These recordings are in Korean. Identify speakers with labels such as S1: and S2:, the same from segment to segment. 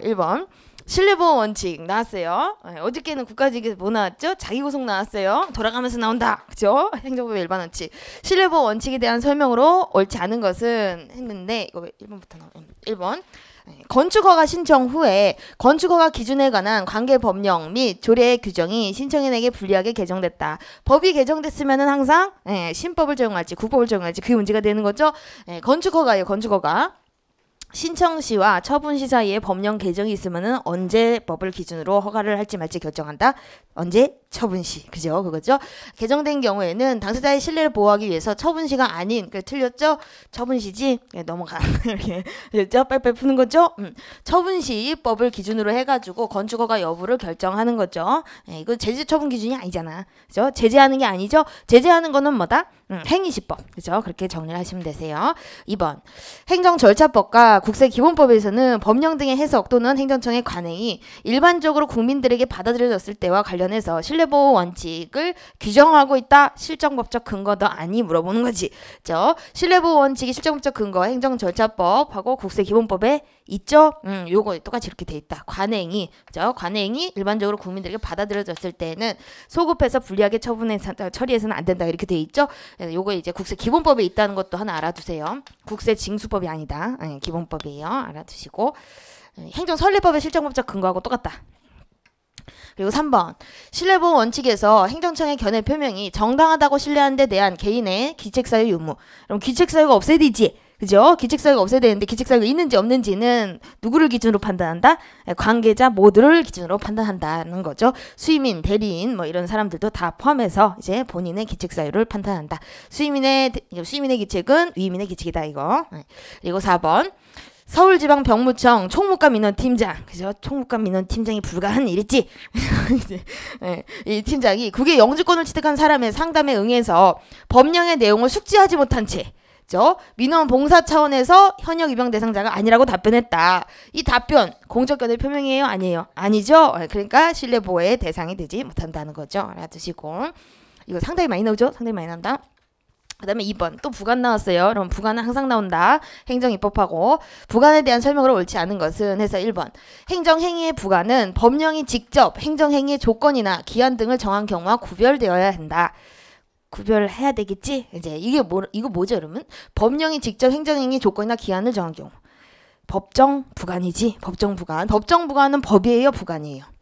S1: 1번 실내보호 원칙 나왔어요. 예, 어저께는 국가직에서 뭐 나왔죠? 자기구속 나왔어요. 돌아가면서 나온다. 그죠? 행정법의 일반 원칙. 실내보호 원칙에 대한 설명으로 옳지 않은 것은 했는데 이거 1번부터 나오 1번. 음, 예, 건축허가 신청 후에 건축허가 기준에 관한 관계 법령 및 조례의 규정이 신청인에게 불리하게 개정됐다. 법이 개정됐으면 항상 네, 신법을 적용할지 국법을 적용할지 그게 문제가 되는 거죠. 건축허가예요. 건축허가. 신청 시와 처분 시 사이에 법령 개정이 있으면 언제 법을 기준으로 허가를 할지 말지 결정한다. 언제 처분 시 그죠 그거죠 개정된 경우에는 당사자의 신뢰를 보호하기 위해서 처분 시가 아닌 그 틀렸죠 처분 시지 네, 넘어가 이렇게 됐죠 빨빨 푸는 거죠 음. 처분 시법을 기준으로 해가지고 건축허가 여부를 결정하는 거죠 네, 이거 제재 처분 기준이 아니잖아 그죠 제재하는 게 아니죠 제재하는 거는 뭐다 음, 행위시법 그죠 그렇게 정리를 하시면 되세요 2번 행정 절차법과 국세 기본법에서는 법령 등의 해석 또는 행정청의 관행이 일반적으로 국민들에게 받아들여졌을 때와 관련해서 신뢰 손해보호 원칙을 규정하고 있다. 실정법적 근거도 아니 물어보는 거지. 그죠? 신뢰보호 원칙이 실정법적 근거 행정절차법하고 국세기본법에 있죠? 음, 요거 똑같이 이렇게 돼 있다. 관행이, 그죠? 관행이 일반적으로 국민들에게 받아들여졌을 때는 소급해서 불리하게 처분해 처리해서는 안 된다. 이렇게 돼 있죠? 예, 요거 이제 국세기본법에 있다는 것도 하나 알아두세요. 국세징수법이 아니다. 아니, 예, 기본법이에요. 알아두시고. 예, 행정설립법의 실정법적 근거하고 똑같다. 그리고 3번 신뢰보호 원칙에서 행정청의 견해 표명이 정당하다고 신뢰하는데 대한 개인의 기책사유 유무 그럼 기책사유가 없애야 되지 그죠? 기책사유가 없어야 되는데 기책사유가 있는지 없는지는 누구를 기준으로 판단한다? 예, 관계자 모두를 기준으로 판단한다는 거죠. 수임인, 대리인 뭐 이런 사람들도 다 포함해서 이제 본인의 기책사유를 판단한다. 수임인의 수임인의 기책은 위임인의 기책이다 이거. 예. 그리고 4번 서울지방병무청 총무감 민원팀장, 그죠? 총무감 민원팀장이 불가한 일이지. 네, 이 팀장이 국외 영주권을 취득한 사람의 상담에 응해서 법령의 내용을 숙지하지 못한 채 민원 봉사 차원에서 현역 입영 대상자가 아니라고 답변했다. 이 답변 공적견의 표명이에요? 아니에요? 아니죠? 네, 그러니까 신뢰보호의 대상이 되지 못한다는 거죠. 알아두시고 이거 상당히 많이 나오죠? 상당히 많이 나온다. 그 다음에 2번 또 부관 나왔어요. 그럼 부관은 항상 나온다. 행정 입법하고 부관에 대한 설명으로 옳지 않은 것은 해서 1번 행정 행위의 부관은 법령이 직접 행정 행위의 조건이나 기한 등을 정한 경우와 구별되어야 한다. 구별해야 되겠지? 이제 이게 뭐 이거 뭐죠, 여러분? 법령이 직접 행정 행위 의 조건이나 기한을 정한 경우. 법정 부관이지. 법정 부관. 법정 부관은 법이에요, 부관이에요.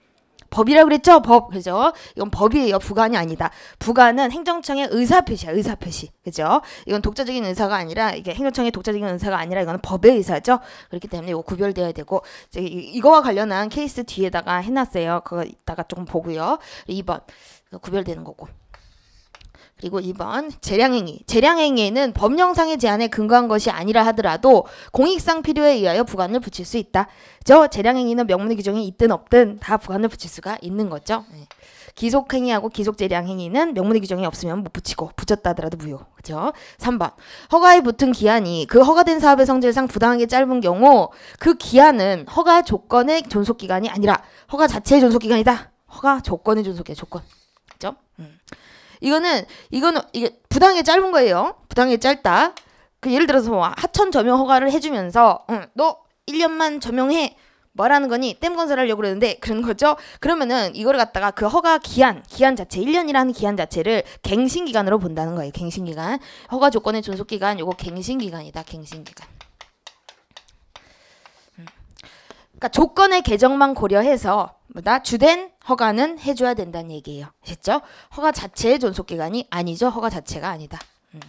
S1: 법이라고 그랬죠? 법. 그죠? 이건 법이에요. 부관이 아니다. 부관은 행정청의 의사표시야. 의사표시. 그죠? 이건 독자적인 의사가 아니라 이게 행정청의 독자적인 의사가 아니라 이거는 법의 의사죠. 그렇기 때문에 이거 구별돼야 되고 이제 이거와 관련한 케이스 뒤에다가 해놨어요. 그거 이따가 조금 보고요. 2번 구별되는 거고. 그리고 2번 재량행위. 재량행위에는 법령상의 제한에 근거한 것이 아니라 하더라도 공익상 필요에 의하여 부관을 붙일 수 있다. 저 재량행위는 명문의 규정이 있든 없든 다 부관을 붙일 수가 있는 거죠. 네. 기속행위하고 기속재량행위는 명문의 규정이 없으면 못 붙이고 붙였다 하더라도 무효. 그죠? 3번 허가에 붙은 기한이 그 허가된 사업의 성질상 부당하게 짧은 경우 그 기한은 허가 조건의 존속기간이 아니라 허가 자체의 존속기간이다. 허가 조건의 존속기간 조건. 그죠? 음. 이거는 이거는 이게 부당에 짧은 거예요. 부당에 짧다. 그 예를 들어서 뭐 하천 점용 허가를 해주면서 응, 너 1년만 점용해 뭐라는 거니 댐건설 하려고 그러는데 그런 거죠 그러면은 이거를 갖다가 그 허가 기한 기한 자체 1년이라는 기한 자체를 갱신 기간으로 본다는 거예요 갱신 기간 허가 조건의 존속 기간 요거 갱신 기간이다 갱신 기간 그러니까 조건의 개정만 고려해서 뭐다 주된 허가는 해줘야 된다는 얘기예요. 아셨죠? 허가 자체의 존속 기간이 아니죠. 허가 자체가 아니다. 음.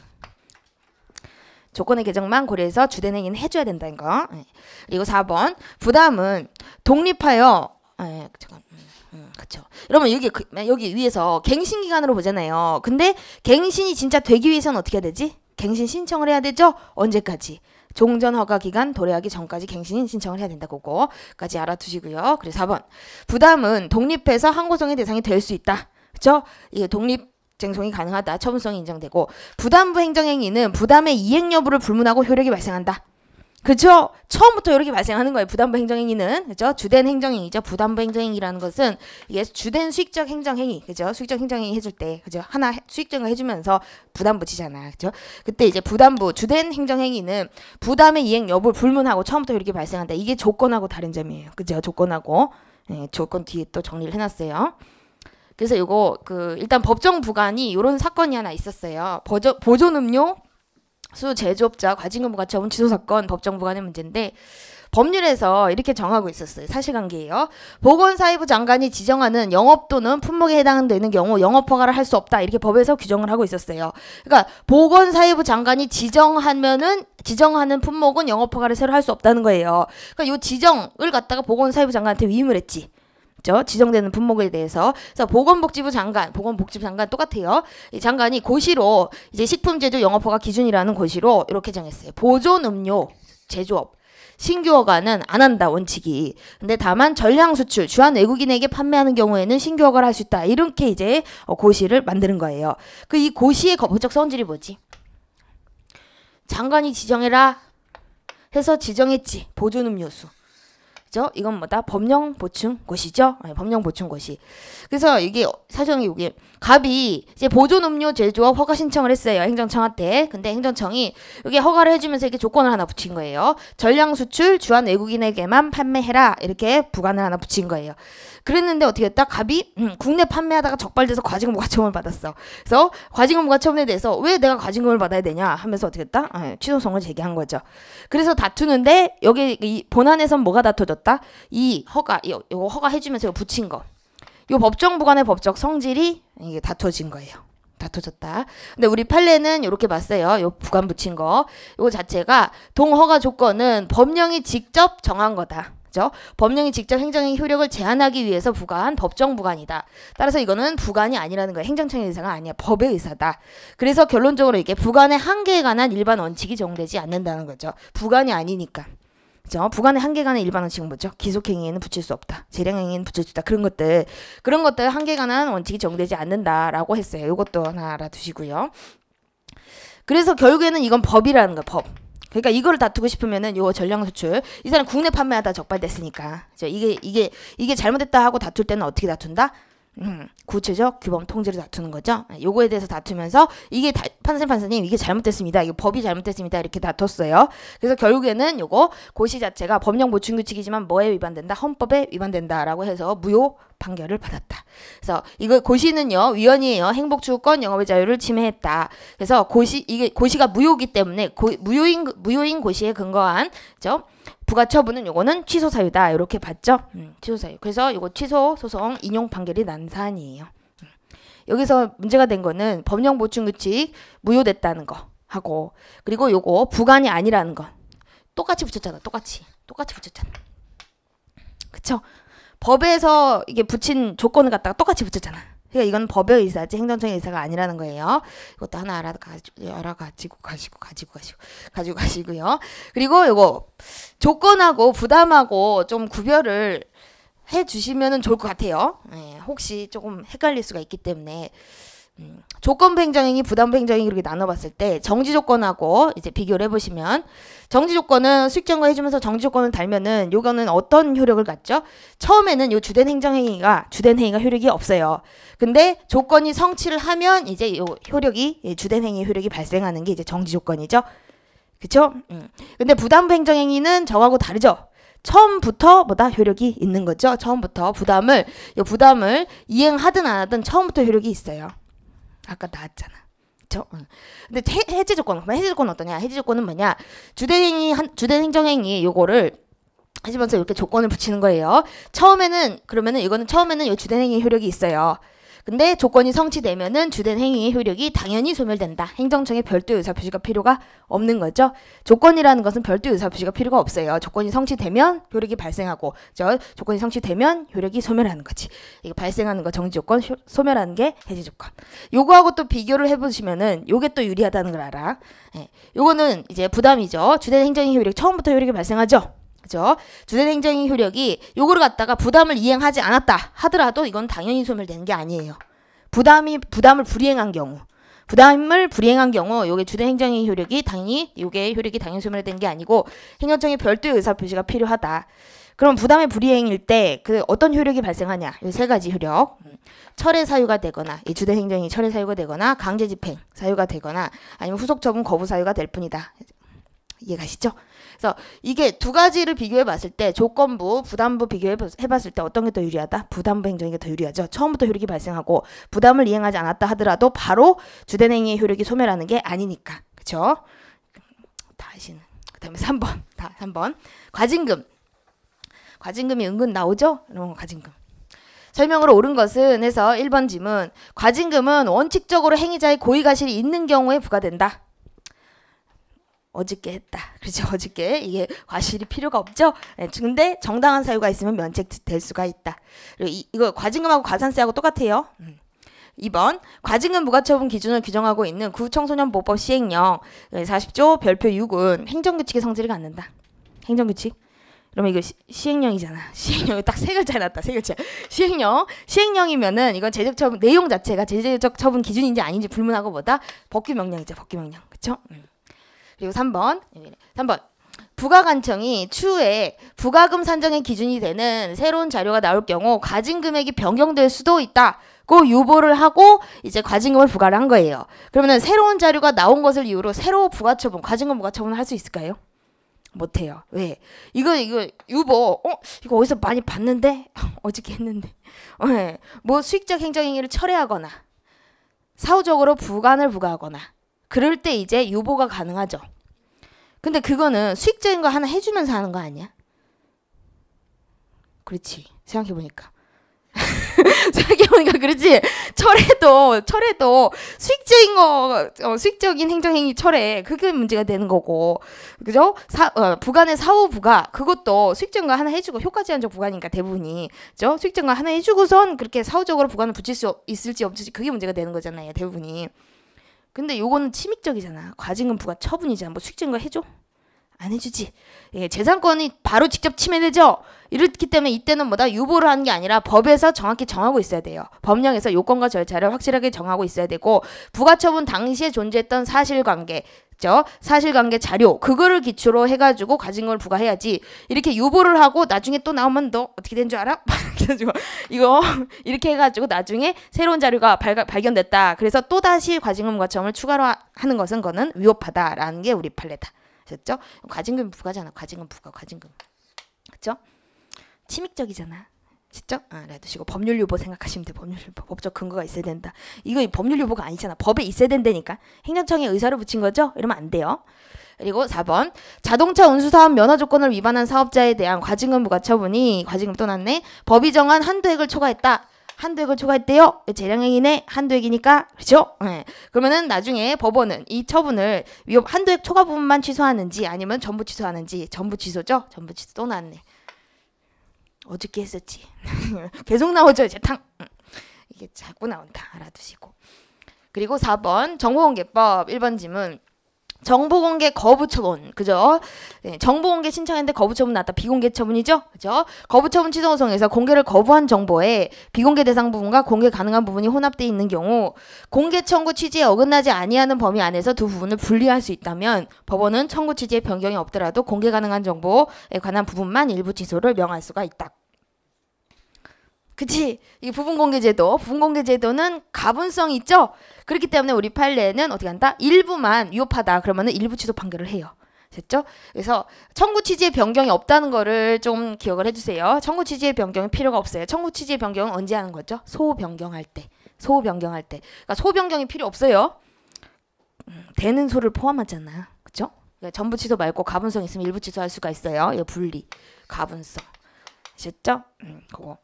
S1: 조건의 개정만 고려해서 주된 행위는 해줘야 된다는 거. 예. 그리고 4번 부담은 독립하여 예, 잠깐. 그렇죠. 여러분 여기 그, 네, 여기 위에서 갱신 기간으로 보잖아요. 근데 갱신이 진짜 되기 위해서는 어떻게 해야 되지? 갱신 신청을 해야 되죠? 언제까지? 종전 허가 기간 도래하기 전까지 갱신 신청을 해야 된다고까지 알아두시고요. 그리고 4번 부담은 독립해서 항고성의 대상이 될 수 있다. 그렇죠? 이게 독립 쟁송이 가능하다. 처분성이 인정되고 부담부 행정행위는 부담의 이행 여부를 불문하고 효력이 발생한다. 그죠? 처음부터 이렇게 발생하는 거예요. 부담부 행정행위는 그죠? 주된 행정행위죠. 부담부 행정행위라는 것은 이게 주된 수익적 행정행위 그죠? 수익적 행정행위 해줄 때 그죠? 하나 수익적을 해주면서 부담부 치잖아 그죠? 그때 이제 부담부 주된 행정행위는 부담의 이행 여부를 불문하고 처음부터 이렇게 발생한다. 이게 조건하고 다른 점이에요. 그죠? 조건하고 예, 조건 뒤에 또 정리를 해놨어요. 그래서 이거 그 일단 법정 부관이 이런 사건이 하나 있었어요. 버저, 보존 음료 수 제조업자 과징금 부과처분 취소 사건 법정 부과의 문제인데 법률에서 이렇게 정하고 있었어요. 사실관계예요. 보건사회부 장관이 지정하는 영업 또는 품목에 해당되는 경우 영업 허가를 할 수 없다. 이렇게 법에서 규정을 하고 있었어요. 그러니까 보건사회부 장관이 지정하면은 지정하는 품목은 영업 허가를 새로 할 수 없다는 거예요. 그러니까 요 지정을 갖다가 보건사회부 장관한테 위임을 했지. 있죠. 지정되는 분목에 대해서. 그래서 보건복지부 장관, 보건복지부 장관 똑같아요. 이 장관이 고시로 이제 식품제조 영업허가 기준이라는 고시로 이렇게 정했어요. 보존 음료 제조업. 신규 허가는 안 한다 원칙이. 근데 다만 전량 수출 주한 외국인에게 판매하는 경우에는 신규 허가를 할 수 있다. 이렇게 이제 어, 고시를 만드는 거예요. 그 이 고시의 법적 성질이 뭐지? 장관이 지정해라 해서 지정했지. 보존 음료수. 있죠. 이건 뭐다? 법령 보충 고시죠. 아 법령 보충 고시. 그래서 이게 사정이 이게 갑이 이제 보존 음료 제조업 허가 신청을 했어요. 행정청한테. 근데 행정청이 여기 허가를 해주면서 이게 조건을 하나 붙인 거예요. 전량 수출 주한 외국인에게만 판매해라 이렇게 부관을 하나 붙인 거예요. 그랬는데 어떻게 했다? 갑이 음, 국내 판매하다가 적발돼서 과징금 과처분을 받았어. 그래서 과징금 과처분에 대해서 왜 내가 과징금을 받아야 되냐 하면서 어떻게 했다? 아, 취소성을 제기한 거죠. 그래서 다투는데 여기 이 본안에선 뭐가 다투졌다? 이 허가 이, 이거 허가 해주면서 이거 붙인 거. 이 법정부 간의 법적 성질이 이게 다투진 거예요. 다투졌다. 근데 우리 판례는 이렇게 봤어요. 요 부관 붙인 거. 이거 자체가 동허가 조건은 법령이 직접 정한 거다. 맞죠? 법령이 직접 행정의 효력을 제한하기 위해서 부과한 법정 부관이다. 따라서 이거는 부관이 아니라는 거예요. 행정청의 의사가 아니야. 법의 의사다. 그래서 결론적으로 이게 부관의 한계에 관한 일반 원칙이 적용되지 않는다는 거죠. 부관이 아니니까. 그죠? 부관의 한계간의 일반 원칙은 뭐죠? 기속행위에는 붙일 수 없다. 재량행위에는 붙일 수 있다. 그런 것들. 그런 것들 한계간한 원칙이 적용되지 않는다라고 했어요. 이것도 하나 알아두시고요. 그래서 결국에는 이건 법이라는 거, 법. 그러니까 이거를 다투고 싶으면은 요 전량 수출 이 사람 국내 판매하다 적발됐으니까 이게 이게 이게 잘못됐다 하고 다툴 때는 어떻게 다툰다? 음, 구체적 규범 통제를 다투는 거죠. 네, 요거에 대해서 다투면서 이게 다, 판사님 판사님 이게 잘못됐습니다. 이거 법이 잘못됐습니다. 이렇게 다퉜어요. 그래서 결국에는 요거 고시 자체가 법령 보충 규칙이지만 뭐에 위반된다? 헌법에 위반된다라고 해서 무효 판결을 받았다. 그래서 이거 고시는요 위헌이에요. 행복 추구권 영업의 자유를 침해했다. 그래서 고시 이게 고시가 무효기 때문에 고, 무효인 무효인 고시에 근거한 죠 부가처분은 요거는 취소 사유다 이렇게 봤죠. 음, 취소 사유. 그래서 요거 취소 소송 인용 판결이 난 사안이에요. 음. 여기서 문제가 된 거는 법령 보충 규칙 무효됐다는 거 하고 그리고 요거 부관이 아니라는 건 똑같이 붙였잖아. 똑같이 똑같이 붙였잖아. 그쵸? 법에서 이게 붙인 조건을 갖다가 똑같이 붙였잖아. 그러니까 이건 법의 의사지 행정청의 의사가 아니라는 거예요. 이것도 하나 알아가지고 알아가지고 가시고 가지고 가시고 가지고 가시고요. 그리고 이거 조건하고 부담하고 좀 구별을 해 주시면은 좋을 것 같아요. 예, 혹시 조금 헷갈릴 수가 있기 때문에 음, 조건부 행정행위, 부담부 행정행위 이렇게 나눠봤을 때 정지 조건하고 이제 비교를 해보시면 정지 조건은 수익 증가 해주면서 정지 조건을 달면은 요거는 어떤 효력을 갖죠? 처음에는 요 주된 행정행위가 주된 행위가 효력이 없어요. 근데 조건이 성취를 하면 이제 요 효력이 예, 주된 행위 효력이 발생하는 게 이제 정지 조건이죠. 그쵸? 음. 근데 부담부 행정행위는 저하고 다르죠. 처음부터 뭐다 효력이 있는 거죠. 처음부터 부담을 이 부담을 이행하든 안 하든 처음부터 효력이 있어요. 아까 나왔잖아. 저, 응. 어. 근데 해, 제 조건, 해제 조건 어떠냐? 해제 조건은 뭐냐? 주대행위, 한, 주대행정행위 요거를 하시면서 이렇게 조건을 붙이는 거예요. 처음에는, 그러면은 이거는 처음에는 요 주대행위 효력이 있어요. 근데 조건이 성취되면은 주된 행위의 효력이 당연히 소멸된다. 행정청에 별도 의사 표시가 필요가 없는 거죠. 조건이라는 것은 별도 의사 표시가 필요가 없어요. 조건이 성취되면 효력이 발생하고 저 조건이 성취되면 효력이 소멸하는 거지. 이게 발생하는 거 정지 조건 소멸하는 게해지 조건. 요거하고 또 비교를 해 보시면은 요게 또 유리하다는 걸 알아. 예. 요거는 이제 부담이죠. 주된 행정의 효력 처음부터 효력이 발생하죠. 그죠? 주된행정의 효력이 요거를 갖다가 부담을 이행하지 않았다 하더라도 이건 당연히 소멸되는 게 아니에요. 부담이 부담을 불이행한 경우 부담을 불이행한 경우 요게 주된행정의 효력이 당연히 요게 효력이 당연히 소멸된 게 아니고 행정청의 별도의 의사 표시가 필요하다. 그럼 부담의 불이행일 때 그 어떤 효력이 발생하냐? 이 세 가지 효력. 철회 사유가 되거나 이 주된 행정이 철회 사유가 되거나 강제 집행 사유가 되거나 아니면 후속 처분 거부 사유가 될 뿐이다. 이해 가시죠? 그래서 이게 두 가지를 비교해 봤을 때 조건부, 부담부 비교해 봤을 때 어떤 게 더 유리하다? 부담부 행정이 더 유리하죠. 처음부터 효력이 발생하고 부담을 이행하지 않았다 하더라도 바로 주된 행위의 효력이 소멸하는 게 아니니까. 그쵸다 아시는. 그다음에 3번. 다 3번. 과징금. 과징금이 은근 나오죠? 이런 과징금. 설명으로 옳은 것은 해서 1번 짐은 과징금은 원칙적으로 행위자의 고의가실이 있는 경우에 부과된다. 어저께 했다. 그렇죠. 어저께 이게 과실이 필요가 없죠. 네, 근데 정당한 사유가 있으면 면책될 수가 있다. 그리고 이, 이거 과징금하고 과산세하고 똑같아요. 음. 2번 과징금 무과처분 기준을 규정하고 있는 구청소년 보법 시행령 40조 예, 별표 6은 행정규칙의 성질을 갖는다. 행정규칙. 그러면 이거 시, 행령이잖아 시행령이 딱 세 글자 났다. 세 글자. 시행령. 시행령이면은 이건 제재적 처분 내용 자체가 제재적 처분 기준인지 아닌지 불문하고 보다 법규 명령이죠. 법규 명령. 그렇죠? 음. 그리고 3번. 3번. 예, 예. 부가관청이 추후에 부가금 산정의 기준이 되는 새로운 자료가 나올 경우 가진 금액이 변경될 수도 있다고 유보를 하고 이제 과징금을 부과를 한 거예요. 그러면 새로운 자료가 나온 것을 이유로 새로 부가처분, 과징금 부가처분을 할 수 있을까요? 못해요. 왜? 이거 이거 유보. 어? 이거 어디서 많이 봤는데? 어저께 했는데. 어, 네. 뭐 수익적 행정행위를 철회하거나 사후적으로 부관을 부과하거나 그럴 때 이제 유보가 가능하죠. 근데 그거는 수익적인 거 하나 해주면서 하는 거 아니야? 그렇지. 생각해보니까. 생각해보니까 그렇지. 철에도, 철에도 수익적인 거, 어, 수익적인 행정행위 철에 그게 문제가 되는 거고. 그죠? 사, 어, 부간의 사후 부가 그것도 수익적인 거 하나 해주고 효과 제한적 부가니까 대부분이. 그죠? 수익적인 거 하나 해주고선 그렇게 사후적으로 부간을 붙일 수 있을지 없을지 그게 문제가 되는 거잖아요. 대부분이. 근데 요거는 침입적이잖아. 과징금 부과 처분이잖아. 뭐 숙증거 해줘? 안 해주지. 예, 재산권이 바로 직접 침해되죠. 이렇기 때문에 이때는 뭐다 유보를 하는 게 아니라 법에서 정확히 정하고 있어야 돼요. 법령에서 요건과 절차를 확실하게 정하고 있어야 되고 부가처분 당시에 존재했던 사실관계, 그죠? 사실관계 자료 그거를 기초로 해가지고 가진걸 부과해야지 이렇게 유보를 하고 나중에 또 나오면 너 어떻게 된 줄 알아? 이거 이렇게 해가지고 나중에 새로운 자료가 발 발견됐다 그래서 또 다시 과징금 과청을 추가로 하는 것은 거는 위법하다라는 게 우리 판례다. 됐죠? 과징금 부과잖아. 과징금 부과 과징금. 그죠? 침입적이잖아. 진짜? 아, 놔두시고 네, 법률 유보 생각하시면 돼. 법률 유보. 법적 근거가 있어야 된다. 이거 법률 유보가 아니잖아. 법에 있어야 된다니까. 행정청에 의사를 붙인 거죠? 이러면 안 돼요. 그리고 4번 자동차 운수사업 면허 조건을 위반한 사업자에 대한 과징금 부과처분이 과징금 떠 났네. 법이 정한 한도액을 초과했다. 한도액을 초과했대요. 네, 재량행위네 한도액이니까 그렇죠? 네. 그러면은 나중에 법원은 이 처분을 위협 한도액 초과 부분만 취소하는지 아니면 전부 취소하는지 전부 취소죠. 전부 취소 또 났네. 어저께 했었지. 계속 나오죠. 이 탕. 이게 자꾸 나온다. 알아두시고. 그리고 4번 정보공개법 1번 짐은 정보 공개 거부 처분, 그죠? 네, 예, 정보 공개 신청했는데 거부 처분 났다. 비공개 처분이죠? 그죠? 거부 처분 취소 소송에서 공개를 거부한 정보에 비공개 대상 부분과 공개 가능한 부분이 혼합되어 있는 경우 공개 청구 취지에 어긋나지 아니하는 범위 안에서 두 부분을 분리할 수 있다면 법원은 청구 취지에 변경이 없더라도 공개 가능한 정보에 관한 부분만 일부 취소를 명할 수가 있다. 그치? 이 부분공개제도, 부분공개제도는 가분성이 있죠? 그렇기 때문에 우리 판례는 어떻게 한다? 일부만 위협하다. 그러면은 일부 취소 판결을 해요. 됐죠? 그래서 청구 취지의 변경이 없다는 거를 좀 기억을 해주세요. 청구 취지의 변경이 필요가 없어요. 청구 취지의 변경은 언제 하는 거죠? 소 변경할 때. 소 변경할 때. 그러니까 소 변경이 필요 없어요. 음, 되는 소를 포함하잖아요. 그쵸? 그러니까 전부 취소 말고 가분성 있으면 일부 취소할 수가 있어요. 이 분리. 가분성. 아셨죠? 음, 그거.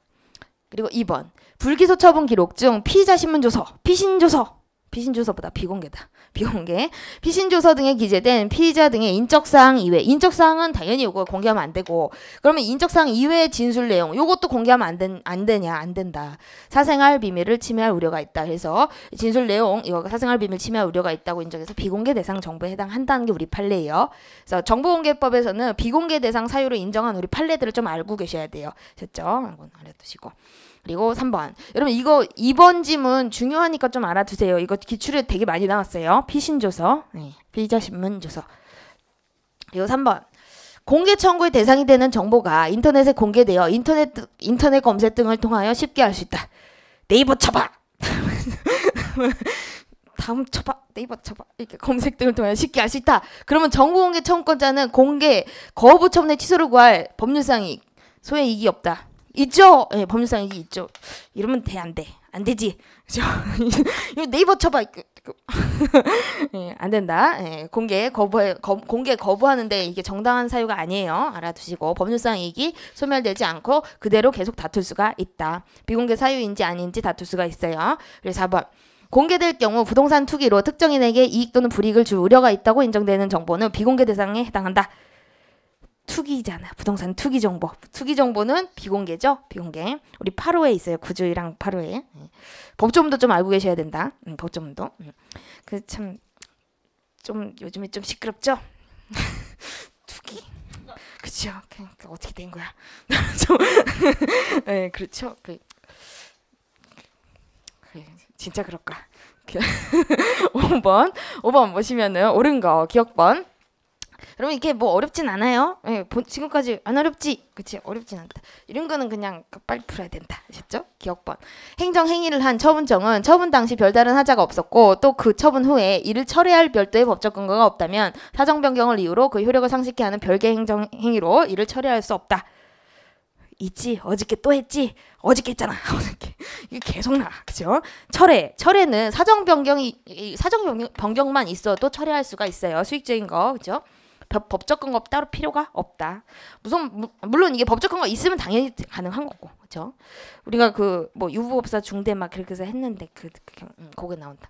S1: 그리고 2번 불기소 처분 기록 중 피의자 신문 조서, 피신 조서 피신조서보다 비공개다. 비공개. 피신조서 등에 기재된 피의자 등의 인적사항 이외. 인적사항은 당연히 이걸 공개하면 안 되고. 그러면 인적사항 이외의 진술 내용. 이것도 공개하면 안, 된, 안 되냐? 안 된다. 사생활 비밀을 침해할 우려가 있다. 해서 진술 내용, 이거 사생활 비밀 침해할 우려가 있다고 인정해서 비공개 대상 정부에 해당한다는 게 우리 판례예요. 그래서 정보공개법에서는 비공개 대상 사유로 인정한 우리 판례들을 좀 알고 계셔야 돼요. 됐죠? 이건 알려두시고. 그리고 3번. 여러분 이거 2번 지문 중요하니까 좀 알아두세요. 이거 기출에 되게 많이 나왔어요. 피신조서, 네. 피자신문조서 그리고 3번. 공개 청구의 대상이 되는 정보가 인터넷에 공개되어 인터넷, 인터넷 검색 등을 통하여 쉽게 알 수 있다. 네이버 쳐봐! 다음 쳐봐 네이버 쳐봐 이렇게 검색 등을 통하여 쉽게 알 수 있다. 그러면 정보 공개 청구권자는 공개 거부 처분의 취소를 구할 법률상소외 이익이 없다. 있죠? 예, 법률상 이게 있죠. 이러면 돼, 안 돼. 안 되지. 그죠? 네이버 쳐봐. 그, 그, 예, 안 된다. 예, 공개 거부해, 거, 공개 거부하는데 이게 정당한 사유가 아니에요. 알아두시고 법률상 이익이 소멸되지 않고 그대로 계속 다툴 수가 있다. 비공개 사유인지 아닌지 다툴 수가 있어요. 그래서 4번. 공개될 경우 부동산 투기로 특정인에게 이익 또는 불이익을 줄 우려가 있다고 인정되는 정보는 비공개 대상에 해당한다. 투기잖아. 부동산 투기 정보. 투기 정보는 비공개죠. 비공개. 우리 8호에 있어요. 9주랑 8호에. 예. 법조문도 좀 알고 계셔야 된다. 음, 법조문도. 음. 그참 좀 요즘에 좀 시끄럽죠? 투기. 그렇죠. 그러니까 어떻게 된 거야? 좀 네, 그렇죠. 그, 그, 진짜 그럴까? 5번. 그 5번 보시면은 옳은 거 기억번. 여러분 이게 뭐 어렵진 않아요. 예, 지금까지 안 어렵지, 그치? 어렵진 않다. 이런 거는 그냥 그 빨리 풀어야 된다. 아셨죠? 기억번. 행정 행위를 한 처분정은 처분 당시 별다른 하자가 없었고 또 그 처분 후에 이를 철회할 별도의 법적 근거가 없다면 사정 변경을 이유로 그 효력을 상실케 하는 별개 행정 행위로 이를 철회할 수 없다. 있지 어저께 또 했지 어저께 했잖아 어저께 이게 계속 나 그죠 철회 철회는 사정 변경이 사정 변경만 있어도 철회할 수가 있어요 수익적인 거 그죠 법적 근거 따로 필요가 없다. 무슨 물론 이게 법적 근거 있으면 당연히 가능한 거고 그렇죠? 우리가 그 뭐 유부법사 중대 막 그렇게 해서 했는데 그, 거기 그 음, 나온다.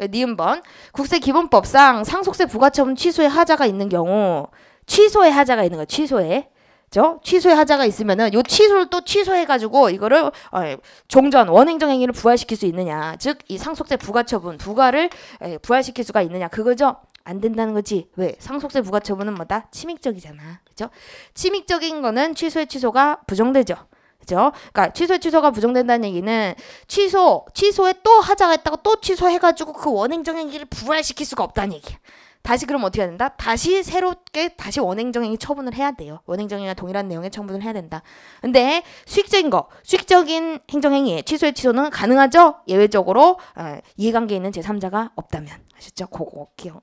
S1: 예, 니은 번 국세 기본법상 상속세 부과처분 취소의 하자가 있는 경우 취소의 하자가 있는 거 취소의 죠 취소의 하자가 있으면은 요 취소를 또 취소해가지고 이거를 어, 예, 종전 원행정 행위를 부활시킬 수 있느냐 즉 이 상속세 부과처분 부과를 에, 예, 부활시킬 수가 있느냐 그거죠 안 된다는 거지. 왜? 상속세 부과처분은 뭐다? 침익적이잖아. 그죠? 침익적인 거는 취소의 취소가 부정되죠. 그죠? 그러니까 취소의 취소가 부정된다는 얘기는 취소, 취소에 또 하자고 했다고 또 취소해가지고 그 원행정행위를 부활시킬 수가 없다는 얘기야. 다시 그럼 어떻게 해야 된다? 다시 새롭게 다시 원행정행위 처분을 해야 돼요. 원행정행위와 동일한 내용의 처분을 해야 된다. 근데 수익적인 거, 수익적인 행정행위, 취소의 취소는 가능하죠? 예외적으로 어, 이해관계 에 있는 제3자가 없다면. 아셨죠? 그거 기억,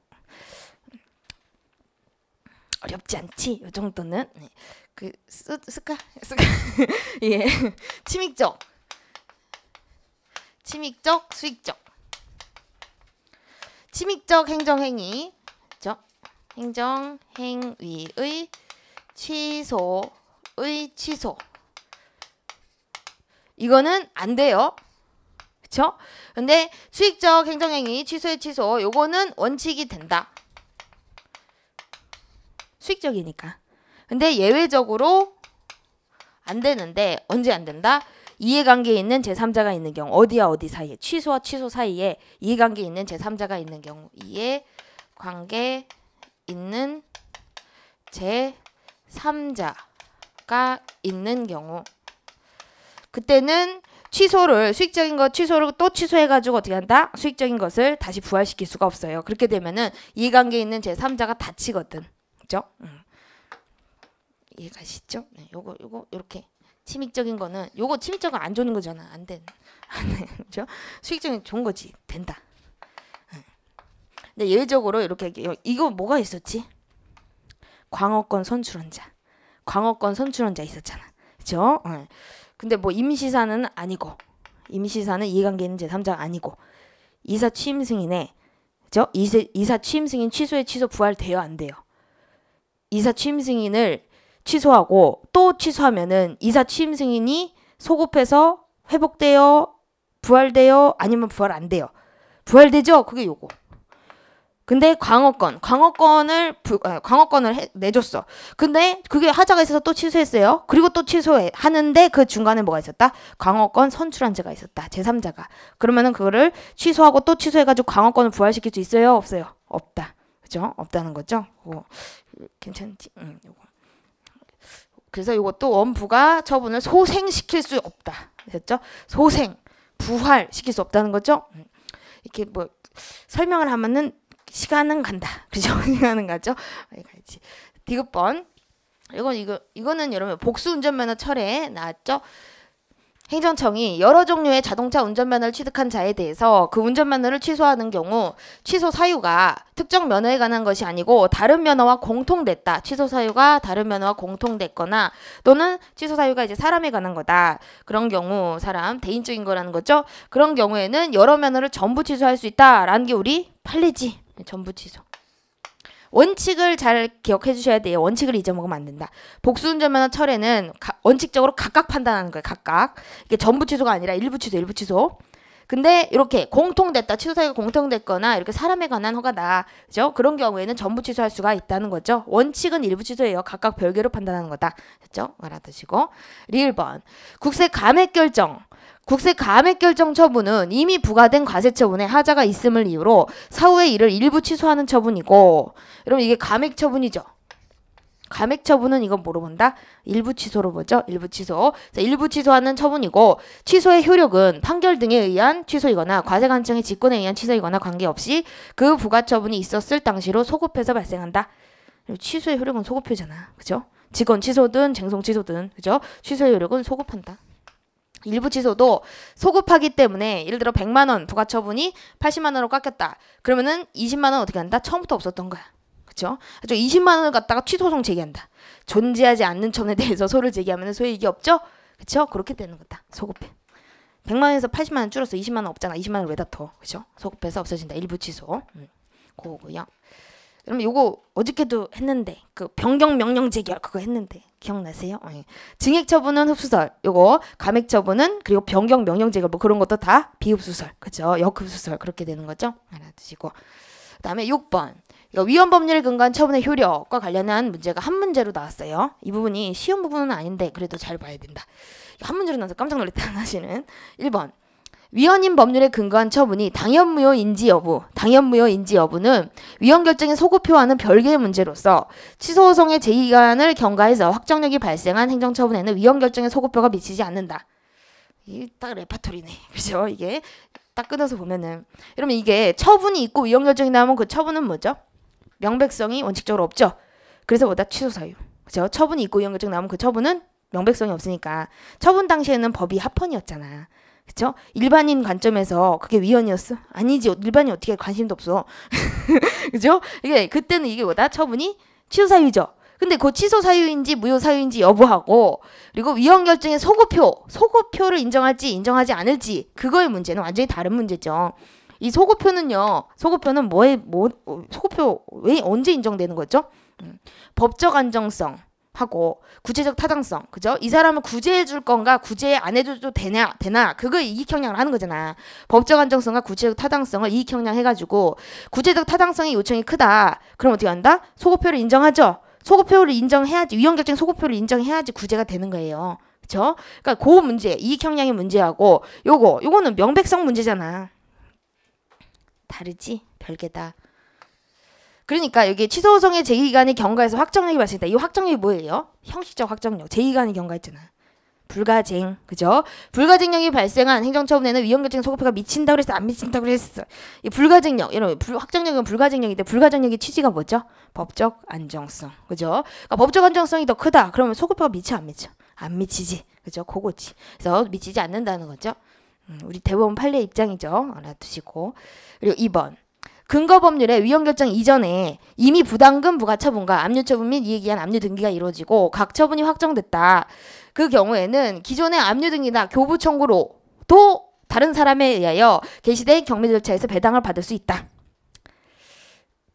S1: 어렵지 않지? 요 정도는 네. 그 쓰, 쓸까? 쓸까? 예, 침익적, 침익적, 수익적, 침익적 행정행위, 죠 행정행위의 취소의 취소. 이거는 안 돼요. 그쵸? 근데 수익적 행정행위 취소의 취소 요거는 원칙이 된다. 수익적이니까. 근데 예외적으로 안 되는데 언제 안 된다? 이해관계에 있는 제3자가 있는 경우 어디와 어디 사이에 취소와 취소 사이에 이해관계 에 있는 제3자가 있는 경우 이해관계 있는 제3자가 있는 경우 그때는 취소를 수익적인 것 취소를 또 취소해가지고 어떻게 한다? 수익적인 것을 다시 부활시킬 수가 없어요. 그렇게 되면은 이해관계에 있는 제3자가 다치거든. 목적. 이해가시죠? 네, 요거 요거 요렇게 침입적인 거는 요거 침입적은 안 좋은 거잖아. 안 된. 안죠 수익적인 좋은 거지. 된다. 근데 예외적으로 이렇게 이거 뭐가 있었지? 광어권 선출원자. 광어권 선출원자 있었잖아. 그죠? 근데 뭐 임시사는 아니고 임시사는 이해관계 있는 제3자 아니고 이사 취임 승인에 그죠? 이사 취임 승인 취소에 취소 부활돼요 안 돼요? 이사 취임 승인을 취소하고 또 취소하면은 이사 취임 승인이 소급해서 회복돼요, 부활돼요, 아니면 부활 안 돼요. 부활되죠? 그게 요거. 근데 광어권, 광어권을 부, 아, 광어권을 해, 내줬어. 근데 그게 하자가 있어서 또 취소했어요. 그리고 또 취소해 하는데 그 중간에 뭐가 있었다? 광어권 선출한제가 있었다. 제3자가. 그러면은 그거를 취소하고 또 취소해가지고 광어권을 부활시킬 수 있어요? 없어요? 없다. 그죠? 없다는 거죠. 이거 괜찮지? 음, 이거. 그래서 이것도 원부가 처분을 소생시킬 수 없다. 됐죠? 소생, 부활시킬 수 없다는 거죠. 이렇게 뭐 설명을 하면은 시간은 간다. 그죠? 시간은 가죠. 가야지. 디귿번. 이건 이거 이거는 여러분 복수 운전면허 철에 나왔죠. 행정청이 여러 종류의 자동차 운전면허를 취득한 자에 대해서 그 운전면허를 취소하는 경우 취소 사유가 특정 면허에 관한 것이 아니고 다른 면허와 공통됐다. 취소 사유가 다른 면허와 공통됐거나 또는 취소 사유가 이제 사람에 관한 거다. 그런 경우 사람 대인적인 거라는 거죠. 그런 경우에는 여러 면허를 전부 취소할 수 있다라는 게 우리 판례지 네, 전부 취소. 원칙을 잘 기억해 주셔야 돼요. 원칙을 잊어먹으면 안 된다. 복수운전면허 철회는 가, 원칙적으로 각각 판단하는 거예요. 각각. 이게 전부 취소가 아니라 일부 취소, 일부 취소. 근데 이렇게 공통됐다, 취소 사유가 공통됐거나 이렇게 사람에 관한 허가다, 그죠? 그런 경우에는 전부 취소할 수가 있다는 거죠. 원칙은 일부 취소예요. 각각 별개로 판단하는 거다, 그죠? 알아두시고. 1번 국세 감액 결정. 국세 감액 결정 처분은 이미 부과된 과세 처분에 하자가 있음을 이유로 사후에 이를 일부 취소하는 처분이고 여러분 이게 감액 처분이죠. 감액 처분은 이건 뭐로 본다? 일부 취소로 보죠. 일부 취소. 자, 일부 취소하는 처분이고 취소의 효력은 판결 등에 의한 취소이거나 과세관청의 직권에 의한 취소이거나 관계없이 그부과 처분이 있었을 당시로 소급해서 발생한다. 취소의 효력은 소급효잖아. 그죠? 직원 취소든 쟁송 취소든 그죠? 취소의 효력은 소급한다. 일부 취소도 소급하기 때문에 예를 들어 100만 원 부가처분이 80만 원으로 깎였다. 그러면은 20만 원 어떻게 한다? 처음부터 없었던 거야. 그렇죠? 20만 원을 갖다가 취소송 제기한다. 존재하지 않는 점에 대해서 소를 제기하면 소의 이익이 없죠? 그렇죠? 그렇게 되는 거다. 소급해. 100만 원에서 80만 원 줄었어. 20만 원 없잖아. 20만 원을 왜다 더. 그렇죠? 소급해서 없어진다. 일부 취소. 음. 고고요. 그럼 이거 어저께도 했는데 그 변경 명령 제기할 그거 했는데 기억나세요? 어, 증액 처분은 흡수설 이거 감액 처분은 그리고 변경 명령 제기뭐 그런 것도 다 비흡수설 그죠? 역흡수설 그렇게 되는 거죠? 알아두시고 그다음에 6번 이거 위헌 법률에 근거한 처분의 효력과 관련한 문제가 한 문제로 나왔어요. 이 부분이 쉬운 부분은 아닌데 그래도 잘 봐야 된다. 한 문제로 나와서 깜짝 놀랐다 하시는 1번 위헌인 법률에 근거한 처분이 당연무효인지 여부, 당연무효인지 여부는 위헌 결정의 소급표와는 별개의 문제로서 취소 소송의 제2기간을 경과해서 확정력이 발생한 행정처분에는 위헌 결정의 소급표가 미치지 않는다. 이딱 레파토리네. 그죠? 이게 딱 끊어서 보면은 그러면 이게 처분이 있고 위헌 결정이 나오면 그 처분은 뭐죠? 명백성이 원칙적으로 없죠. 그래서 뭐다 취소 사유. 그죠? 처분이 있고 위헌 결정 나오면 그 처분은 명백성이 없으니까 처분 당시에는 법이 합헌이었잖아. 그죠 일반인 관점에서 그게 위헌이었어? 아니지. 일반인 어떻게 관심도 없어. 그죠? 이게 그때는 이게 뭐다? 처분이 취소 사유죠. 근데 그 취소 사유인지 무효 사유인지 여부하고 그리고 위헌 결정의 소급표 소고표를 인정할지 인정하지 않을지 그거의 문제는 완전히 다른 문제죠. 이소급표는요소급표는 뭐에 뭐소급표왜 언제 인정되는 거죠? 음, 법적 안정성 하고 구체적 타당성 그죠 이 사람은 구제해 줄 건가 구제 안 해줘도 되냐 되나 그거 이익 형량을 하는 거잖아 법적 안정성과 구체적 타당성을 이익 형량 해가지고 구체적 타당성의 요청이 크다 그럼 어떻게 한다 소급표를 인정하죠 소급표를 인정해야지 위험 결정 소급표를 인정해야지 구제가 되는 거예요 그쵸그니까고 그 문제 이익 형량의 문제하고 요거 요거는 명백성 문제잖아 다르지 별개다. 그러니까 여기 취소소송의 제2기간이 경과해서 확정력이 발생했다. 이 확정력이 뭐예요? 형식적 확정력. 제2기간이 경과했잖아. 불가쟁, 그죠? 불가쟁력이 발생한 행정처분에는 위헌결정 소급해가 미친다 고 그랬어, 안 미친다 고 그랬어. 이 불가쟁력, 여러분, 불, 확정력은 불가쟁력인데 불가쟁력의 취지가 뭐죠? 법적 안정성, 그죠? 그러니까 법적 안정성이 더 크다. 그러면 소급해가 미쳐, 안 미쳐? 안 미치지, 그죠? 그거지. 그래서 미치지 않는다는 거죠. 음, 우리 대법원 판례 입장이죠. 알아두시고. 그리고 2번. 근거법률의 위헌결정 이전에 이미 부담금 부과처분과 그러니까 압류처분 및 이에 기한 압류 등기가 이루어지고 각 처분이 확정됐다. 그 경우에는 기존의 압류 등기나 교부 청구로도 다른 사람에 의하여 개시된 경매 절차에서 배당을 받을 수 있다.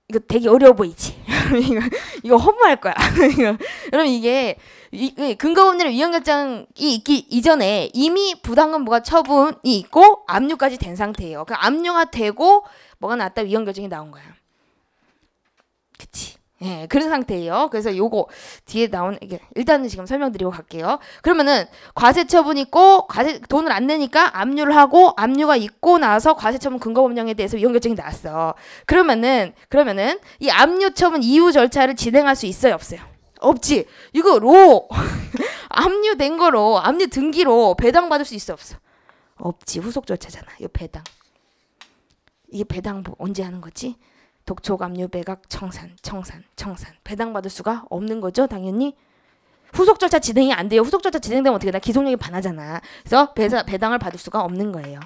S1: 이거 되게 어려워 보이지? 이거, 이거 허무할 거야. 여러 이게 근거법률의 위헌결정이 있기 이전에 이미 부담금 부과 처분이 있고 압류까지 된 상태예요. 그 압류가 되고 뭐가 낫다 위험 결정이 나온 거야. 그치? 예, 그런 상태예요. 그래서 요거 뒤에 나온 이게 일단은 지금 설명드리고 갈게요. 그러면은 과세 처분 있고 과세 돈을 안 내니까 압류를 하고 압류가 있고 나서 과세 처분 근거 법령에 대해서 위헌 결정이 나왔어. 그러면은 그러면은 이 압류 처분 이후 절차를 진행할 수 있어요, 없어요? 없지. 이거 로 압류된 거로 압류 등기로 배당받을 수 있어 없어? 없지. 후속 절차잖아. 이 배당. 이 배당부 언제 하는 거지? 독촉, 압류, 배각, 청산, 청산, 청산. 배당받을 수가 없는 거죠, 당연히. 후속 절차 진행이 안 돼요. 후속 절차 진행되면 어떻게 되나? 기속력이 반하잖아. 그래서 배사, 배당을 받을 수가 없는 거예요.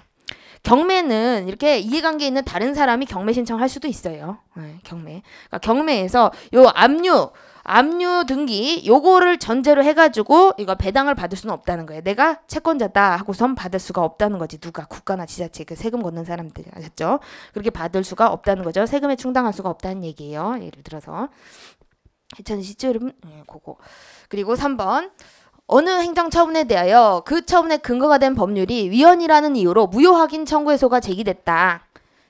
S1: 경매는 이렇게 이해관계 있는 다른 사람이 경매 신청할 수도 있어요. 네, 경매. 그러니까 경매에서 요 압류, 압류 등기 요거를 전제로 해가지고 이거 배당을 받을 수는 없다는 거예요. 내가 채권자다 하고선 받을 수가 없다는 거지. 누가 국가나 지자체 그 세금 걷는 사람들 아셨죠 그렇게 받을 수가 없다는 거죠. 세금에 충당할 수가 없다는 얘기예요. 예를 들어서 해천 시조름 예, 그거 그리고 3번 어느 행정 처분에 대하여 그 처분의 근거가 된 법률이 위헌이라는 이유로 무효 확인 청구 해소가 제기됐다.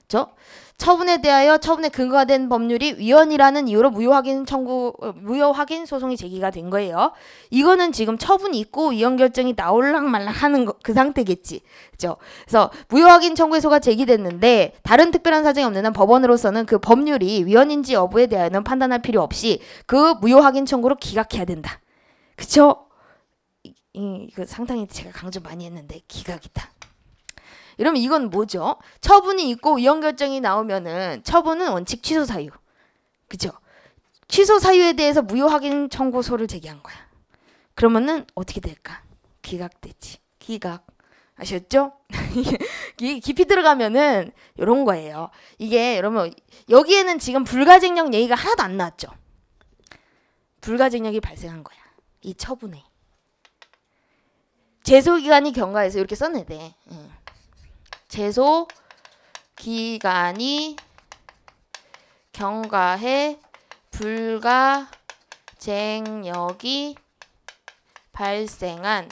S1: 그렇죠? 처분에 대하여 처분에 근거가 된 법률이 위헌이라는 이유로 무효 확인 청구 무효 확인 소송이 제기가 된 거예요. 이거는 지금 처분이 있고 위헌 결정이 나올락 말락 하는 거, 그 상태겠지. 그죠? 그래서 무효 확인 청구 해소가 제기됐는데 다른 특별한 사정이 없는 한 법원으로서는 그 법률이 위헌인지 여부에 대하여는 판단할 필요 없이 그 무효 확인 청구로 기각해야 된다. 그쵸? 이, 이, 이거 그 상당히 제가 강조 많이 했는데 기각이다. 이러면 이건 뭐죠? 처분이 있고 위헌 결정이 나오면은 처분은 원칙 취소 사유. 그죠? 취소 사유에 대해서 무효 확인 청구소를 제기한 거야. 그러면은 어떻게 될까? 기각되지. 기각. 아셨죠? 깊이 들어가면은 이런 거예요. 이게 여러분 여기에는 지금 불가쟁력 얘기가 하나도 안 나왔죠. 불가쟁력이 발생한 거야. 이 처분에. 제소기간이 경과해서 이렇게 써내대. 응. 제소 기간이 경과해 불가쟁력이 발생한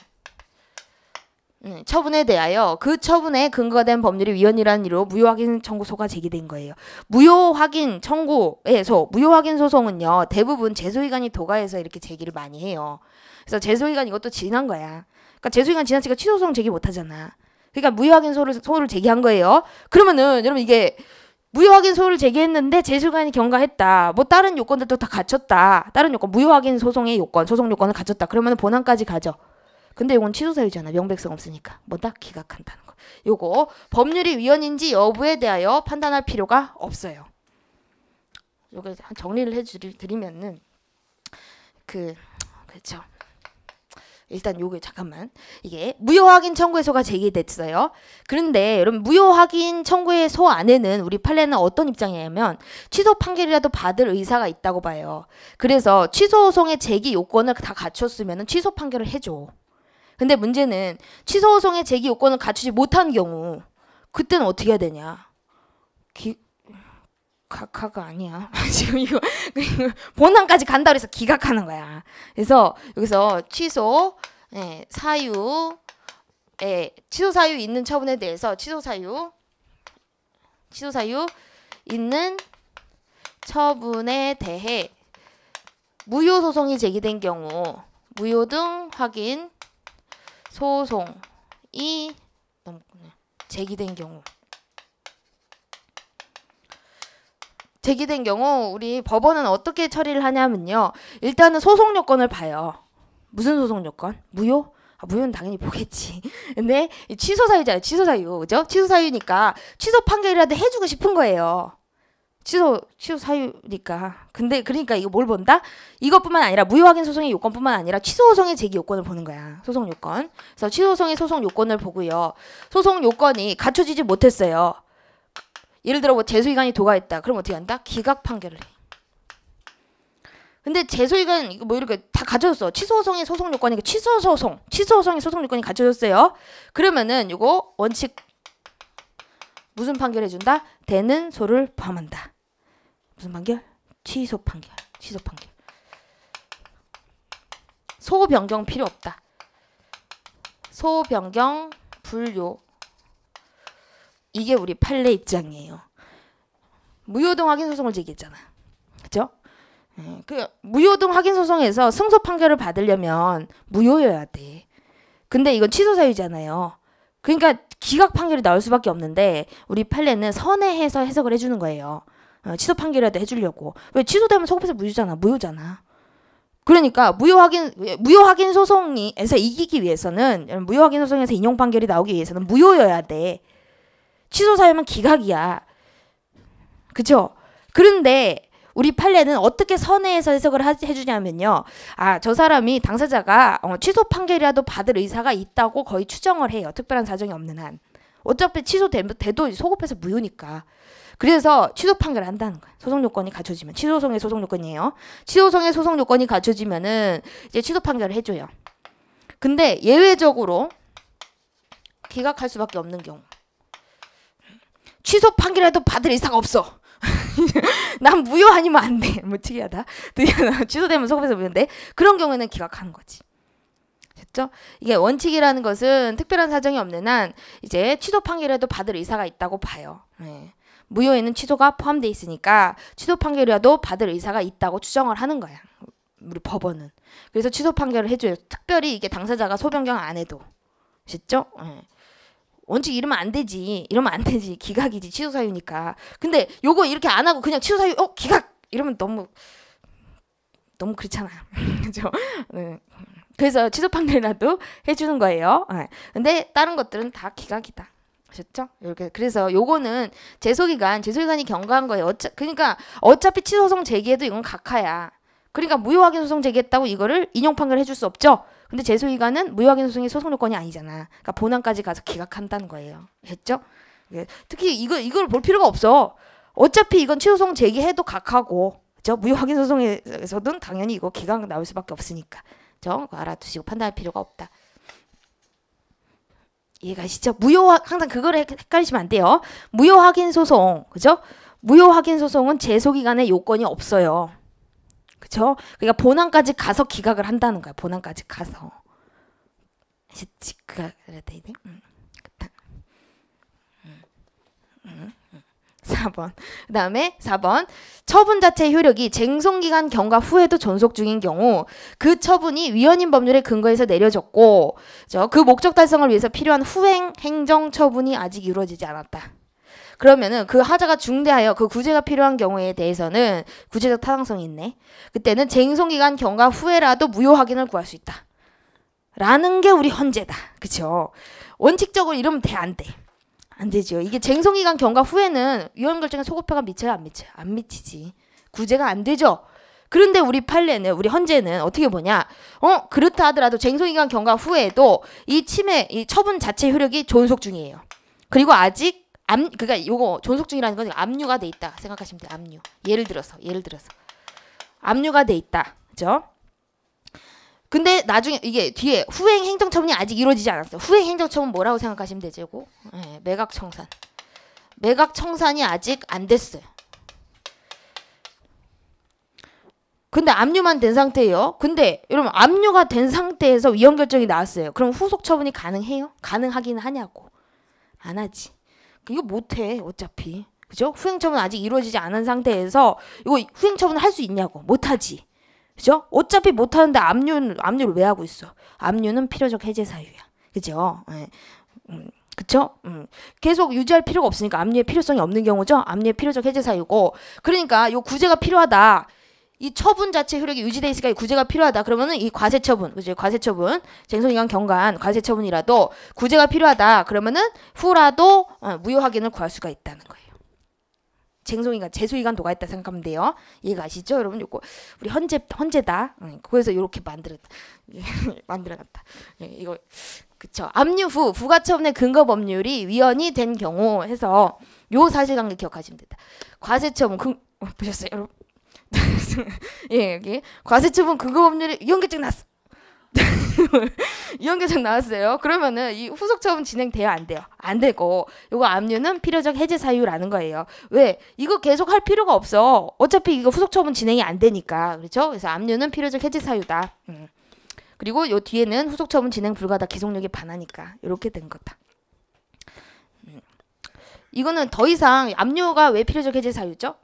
S1: 음, 처분에 대하여 그 처분에 근거가 된 법률이 위헌이라는 이유로 무효 확인 청구소가 제기된 거예요. 무효 확인 청구에서 무효 확인 소송은요 대부분 재소기간이 도가해서 이렇게 제기를 많이 해요. 그래서 재소기간 이것도 지난 거야. 그러니까 재소기간 지났으니까 취소소송 제기 못 하잖아. 그러니까 무효확인 소를 소를 제기한 거예요. 그러면은 여러분 이게 무효확인 소를 제기했는데 재수관이 경과했다. 뭐 다른 요건들도 다 갖췄다. 다른 요건 무효확인 소송의 요건, 소송 요건을 갖췄다. 그러면 본안까지 가죠. 근데 이건 취소 사유잖아. 명백성 없으니까. 뭐다 기각한다는 거. 요거 법률이 위헌인지 여부에 대하여 판단할 필요가 없어요. 요거 정리를 해 드리면은 그 그렇죠. 일단 요게 잠깐만 이게 무효 확인 청구에서가 제기됐어요. 그런데 여러분 무효 확인 청구의 소 안에는 우리 판례는 어떤 입장이냐면 취소 판결이라도 받을 의사가 있다고 봐요. 그래서 취소 소송의 제기 요건을 다 갖췄으면 취소 판결을 해줘. 근데 문제는 취소 소송의 제기 요건을 갖추지 못한 경우 그때는 어떻게 해야 되냐? 기, 각하가 아니야. 지금 이거 본안까지 간다 그래서 기각하는 거야. 그래서 여기서 취소, 예, 사유, 예, 취소 사유 있는 처분에 대해서 취소 사유, 취소 사유 있는 처분에 대해 무효 소송이 제기된 경우 무효 등 확인 소송이 제기된 경우 제기된 경우 우리 법원은 어떻게 처리를 하냐면요. 일단은 소송 요건을 봐요. 무슨 소송 요건? 무효? 아, 무효는 당연히 보겠지. 근데 취소 사유잖아요. 취소 사유. 그죠? 취소 사유니까 취소 판결이라도 해 주고 싶은 거예요. 취소 취소 사유니까. 근데 그러니까 이거 뭘 본다? 이것뿐만 아니라 무효 확인 소송의 요건뿐만 아니라 취소 소송의 제기 요건을 보는 거야. 소송 요건. 그래서 취소 소송의 소송 요건을 보고요. 소송 요건이 갖춰지지 못했어요. 예를 들어 뭐재수기관이 도가했다. 그럼 어떻게 한다? 기각 판결을 해. 근데 재소이관 뭐 이렇게 다 가져줬어. 취소소송의 소송 요건이 취소소송, 취소소송의 소송 요건이 가져줬어요. 그러면은 이거 원칙 무슨 판결 해준다? 되는 소를 범한다. 무슨 판결? 취소 판결. 취소 판결. 소 변경 필요 없다. 소 변경 불요 이게 우리 판례 입장이에요. 무효등 확인 소송을 제기했잖아. 그죠? 예, 그 무효등 확인 소송에서 승소 판결을 받으려면 무효여야 돼. 근데 이건 취소 사유잖아요. 그러니까 기각 판결이 나올 수밖에 없는데 우리 판례는 선회해서 해석을 해주는 거예요. 어, 취소 판결이라도 해주려고. 왜 취소되면 소급해서 무효잖아. 무효잖아. 그러니까 무효 확인 무효 확인 소송에서 이기기 위해서는 무효 확인 소송에서 인용 판결이 나오기 위해서는 무효여야 돼. 취소 사유면 기각이야. 그쵸? 그런데 우리 판례는 어떻게 선회해서 해석을 하, 해주냐면요. 아, 저 사람이 당사자가 어, 취소 판결이라도 받을 의사가 있다고 거의 추정을 해요. 특별한 사정이 없는 한. 어차피 취소돼도 소급해서 무효니까. 그래서 취소 판결을 한다는 거예요. 소송 요건이 갖춰지면 취소송의 소송 요건이에요. 취소송의 소송 요건이 갖춰지면은 이제 취소 판결을 해줘요. 근데 예외적으로 기각할 수밖에 없는 경우. 취소 판결이도 받을 이상 없어. 난 무효 아니면 안 돼. 뭐 특이하다. 취소되면 속에서보효인데 그런 경우에는 기각하는 거지. 됐죠? 이게 원칙이라는 것은 특별한 사정이 없는 한 이제 취소 판결에도 받을 의사가 있다고 봐요. 네. 무효에는 취소가 포함돼 있으니까 취소 판결이라도 받을 의사가 있다고 추정을 하는 거야. 우리 법원은. 그래서 취소 판결을 해줘요. 특별히 이게 당사자가 소변경 안 해도. 됐죠? 네. 원칙 이러면 안 되지. 이러면 안 되지. 기각이지. 취소 사유니까. 근데 요거 이렇게 안 하고 그냥 취소 사유 어 기각 이러면 너무 너무 그렇잖아요. 그죠? 네. 그래서 취소 판결이라도 해주는 거예요. 네. 근데 다른 것들은 다 기각이다. 아셨죠? 이렇게 그래서 요거는 재소기간 재소기간이 경과한 거예요. 어차 그러니까 어차피 취소송 제기해도 이건 각하야. 그러니까 무효확인 소송 제기했다고 이거를 인용 판결 해줄 수 없죠. 근데 재소기관은 무효확인 소송이 소송 요건이 아니잖아. 그러니까 본안까지 가서 기각한다는 거예요. 됐죠? 예. 특히 이거 이걸 볼 필요가 없어. 어차피 이건 취소송 제기해도 각하고, 그 무효확인 소송에서도 당연히 이거 기각 나올 수밖에 없으니까, 저 알아두시고 판단할 필요가 없다. 이해가시죠? 무효 항상 그걸 헷갈리시면 안 돼요. 무효 확인 소송, 그죠? 무효 확인 소송은 재소기관의 요건이 없어요. 그죠? 그러니까 본안까지 가서 기각을 한다는 거야. 본안까지 가서. 지각 그래도 음. 4번. 그 다음에 4번. 처분 자체의 효력이 쟁송기간 경과 후에도 존속 중인 경우 그 처분이 위헌인 법률의 근거에서 내려졌고 그 목적 달성을 위해서 필요한 후행, 행정 처분이 아직 이루어지지 않았다. 그러면은 그 하자가 중대하여 그 구제가 필요한 경우에 대해서는 구제적 타당성이 있네. 그때는 쟁송 기간 경과 후에라도 무효 확인을 구할 수 있다. 라는 게 우리 헌재다. 그쵸? 원칙적으로 이러면 돼, 안 돼? 안 되죠. 이게 쟁송기간 경과 후에는 위헌 결정에 소급해가 미쳐요, 안 미쳐요? 안 미치지. 구제가 안 되죠. 그런데 우리 판례는 우리 헌재는 어떻게 보냐? 어 그렇다 하더라도 쟁송기간 경과 후에도 이 침해 이 처분 자체 효력이 존속 중이에요. 그리고 아직 암 그러니까 요거 존속증이라는 건 압류가 돼 있다 생각하시면 돼요. 압류. 예를 들어서 예를 들어서 압류가 돼 있다. 그죠? 근데 나중에 이게 뒤에 후행 행정처분이 아직 이루어지지 않았어요. 후행 행정처분 뭐라고 생각하시면 되죠. 요 예, 매각 청산. 매각 청산이 아직 안 됐어요. 근데 압류만 된 상태예요. 근데 여러분 압류가 된 상태에서 위헌 결정이 나왔어요. 그럼 후속 처분이 가능해요? 가능하긴 하냐고. 안 하지. 이거 못해 어차피 그죠? 후행 처분 아직 이루어지지 않은 상태에서 이거 후행 처분 할 수 있냐고 못하지 그죠? 어차피 못하는데 압류는 압류를 왜 하고 있어? 압류는 필요적 해제 사유야 그죠? 예. 음. 그쵸? 음. 계속 유지할 필요가 없으니까 압류의 필요성이 없는 경우죠. 압류의 필요적 해제 사유고. 그러니까 요 구제가 필요하다. 이 처분 자체 효력이 유지돼 있으니까 이 구제가 필요하다. 그러면은 이 과세 처분, 그죠? 과세 처분, 쟁송이간 경과한 과세 처분이라도 구제가 필요하다. 그러면은 후라도 어, 무효 확인을 구할 수가 있다는 거예요. 쟁송이간 재수이간 도가 있다 생각하면 돼요. 이해가시죠, 여러분? 요거 우리 현재 현재다. 응, 그래서 이렇게 만들었 만들어갔다. 예, 이거 그쵸? 압류 후 부가처분의 근거 법률이 위헌이 된 경우 해서 요 사실관계 기억하시면 된다. 과세 처분 근, 어, 보셨어요, 여러분? 예, 여기 과세처분 근거법률에 이혼결정 났어. 이혼결정 나왔어요. 그러면은 이 후속 처분 진행돼요, 안 돼요? 안 되고 요거 압류는 필요적 해제 사유라는 거예요. 왜? 이거 계속 할 필요가 없어. 어차피 이거 후속 처분 진행이 안 되니까 그렇죠? 그래서 압류는 필요적 해제 사유다. 음. 그리고 요 뒤에는 후속 처분 진행 불가다 기속력에 반하니까 이렇게 된 거다. 음. 이거는 더 이상 압류가 왜 필요적 해제 사유죠?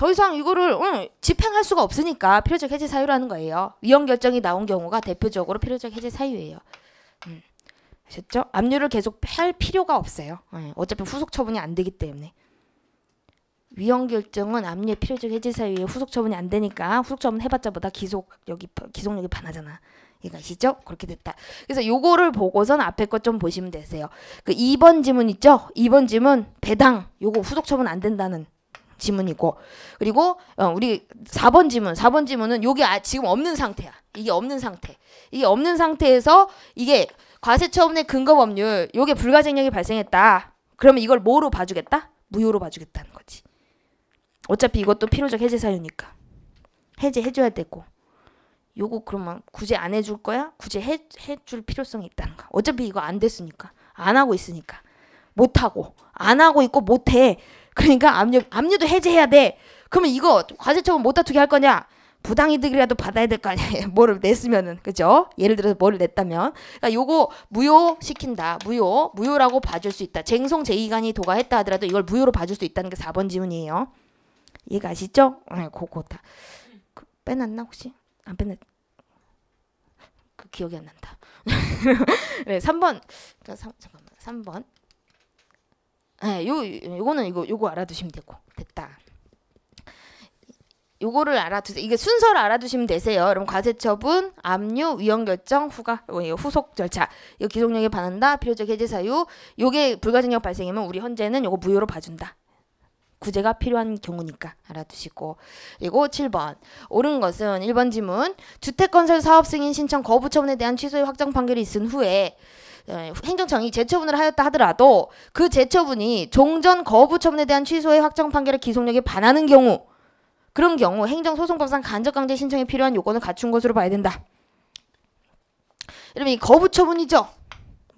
S1: 더 이상 이거를 응, 집행할 수가 없으니까 필요적 해제 사유라는 거예요. 위헌 결정이 나온 경우가 대표적으로 필요적 해제 사유예요. 음, 아셨죠? 압류를 계속 할 필요가 없어요. 네, 어차피 후속 처분이 안 되기 때문에. 위헌 결정은 압류의 필요적 해제 사유에 후속 처분이 안 되니까 후속 처분 해봤자보다 기속 여기 기속력이 반하잖아. 이해가시죠? 그렇게 됐다. 그래서 요거를 보고선 앞에 것 좀 보시면 되세요. 그 2번 지문 있죠? 2번 지문 배당 요거 후속 처분 안 된다는 지문이고 그리고 어, 우리 4번 지문 4번 지문은 요게 아, 지금 없는 상태야. 이게 없는 상태. 이게 없는 상태에서 이게 과세처분의 근거 법률 요게 불가쟁력이 발생했다. 그러면 이걸 뭐로 봐주겠다? 무효로 봐주겠다는 거지. 어차피 이것도 필요적 해제 사유니까. 해제해줘야 되고. 요거 그러면 굳이 안 해줄 거야? 굳이 해, 해줄 필요성이 있다는 거. 어차피 이거 안 됐으니까. 안 하고 있으니까. 못하고. 안 하고 있고 못해. 그러니까 압류 압류도 해제해야 돼. 그러면 이거 과세처분못 다투게 할 거냐? 부당이득이라도 받아야 될 거 아니에요. 뭐를 냈으면은 그죠? 예를 들어서 뭐를 냈다면 그러니까 요거 무효시킨다. 무효. 무효라고 봐줄 수 있다. 쟁송 제2관이 도가했다 하더라도 이걸 무효로 봐줄 수 있다는 게 4번 지문이에요. 이해가 아시죠? 네, 고거다 그, 빼놨나 혹시? 안 빼놨. 그 기억이 안 난다. 네, 3번. 그러니까 3, 잠깐만. 3번. 예, 요 요거는 이거 요거 알아두시면 되고 됐다. 요거를 알아두세요. 이게 순서를 알아두시면 되세요. 그럼 과세 처분, 압류, 위헌 결정, 후가 어, 후속 절차. 이 기속력에 반한다. 필요적 해제 사유. 요게 불가증력 발생이면 우리 현재는 요거 무효로 봐준다. 구제가 필요한 경우니까 알아두시고 그리고 7번 옳은 것은 1번 지문 주택건설 사업승인 신청 거부 처분에 대한 취소의 확정 판결이 있은 후에 예, 행정청이 재처분을 하였다 하더라도 그 재처분이 종전 거부 처분에 대한 취소의 확정 판결의 기속력에 반하는 경우 그런 경우 행정소송법상 간접강제 신청에 필요한 요건을 갖춘 것으로 봐야 된다. 여러분 이 거부 처분이죠.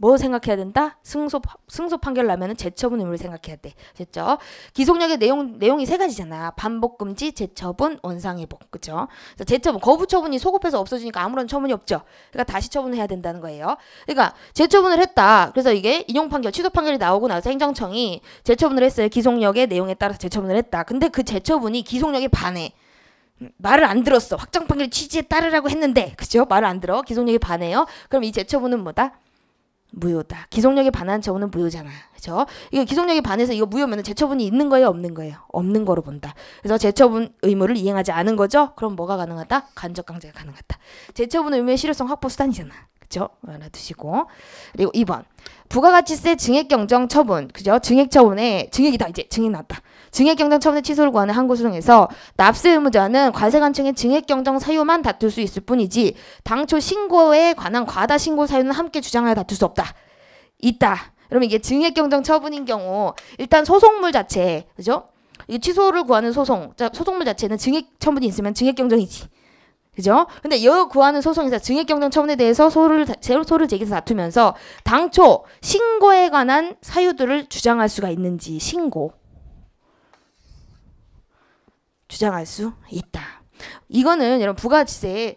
S1: 뭐 생각해야 된다? 승소 승소 판결 나면은 재처분 의무를 생각해야 돼. 됐죠? 기속력의 내용 내용이 세 가지잖아. 반복 금지, 재처분, 원상 회복. 그렇죠? 재처분 거부 처분이 소급해서 없어지니까 아무런 처분이 없죠. 그러니까 다시 처분해야 된다는 거예요. 그러니까 재처분을 했다. 그래서 이게 인용 판결, 취소 판결이 나오고 나서 행정청이 재처분을 했어요. 기속력의 내용에 따라서 재처분을 했다. 근데 그 재처분이 기속력에 반해. 말을 안 들었어. 확정 판결 취지에 따르라고 했는데, 그죠? 말을 안 들어. 기속력이 반해요. 그럼 이 재처분은 뭐다? 무효다. 기속력에 반한 처분은 무효잖아. 그죠 이게 기속력에 반해서 이거 무효면은 재처분이 있는 거예요, 없는 거예요? 없는 거로 본다. 그래서 재처분 의무를 이행하지 않은 거죠. 그럼 뭐가 가능하다? 간접 강제가 가능하다. 재처분 의무의 실효성 확보 수단이잖아. 그죠? 알아두시고. 그리고 2번. 부가가치세 증액 경정 처분. 그죠? 증액 처분에 증액이다. 이제 증액 났다. 증액경정 처분의 취소를 구하는 항고소송에서 납세 의무자는 과세관청의 증액경정 사유만 다툴 수 있을 뿐이지 당초 신고에 관한 과다 신고 사유는 함께 주장하여 다툴 수 없다. 있다. 그러면 이게 증액경정 처분인 경우 일단 소송물 자체 그죠? 이 취소를 구하는 소송 소송물 자체는 증액 처분이 있으면 증액경정이지. 그죠? 근데 여 구하는 소송에서 증액경정 처분에 대해서 소를 소를 제기해서 다투면서 당초 신고에 관한 사유들을 주장할 수가 있는지 신고 주장할 수 있다. 이거는 여러분 부가세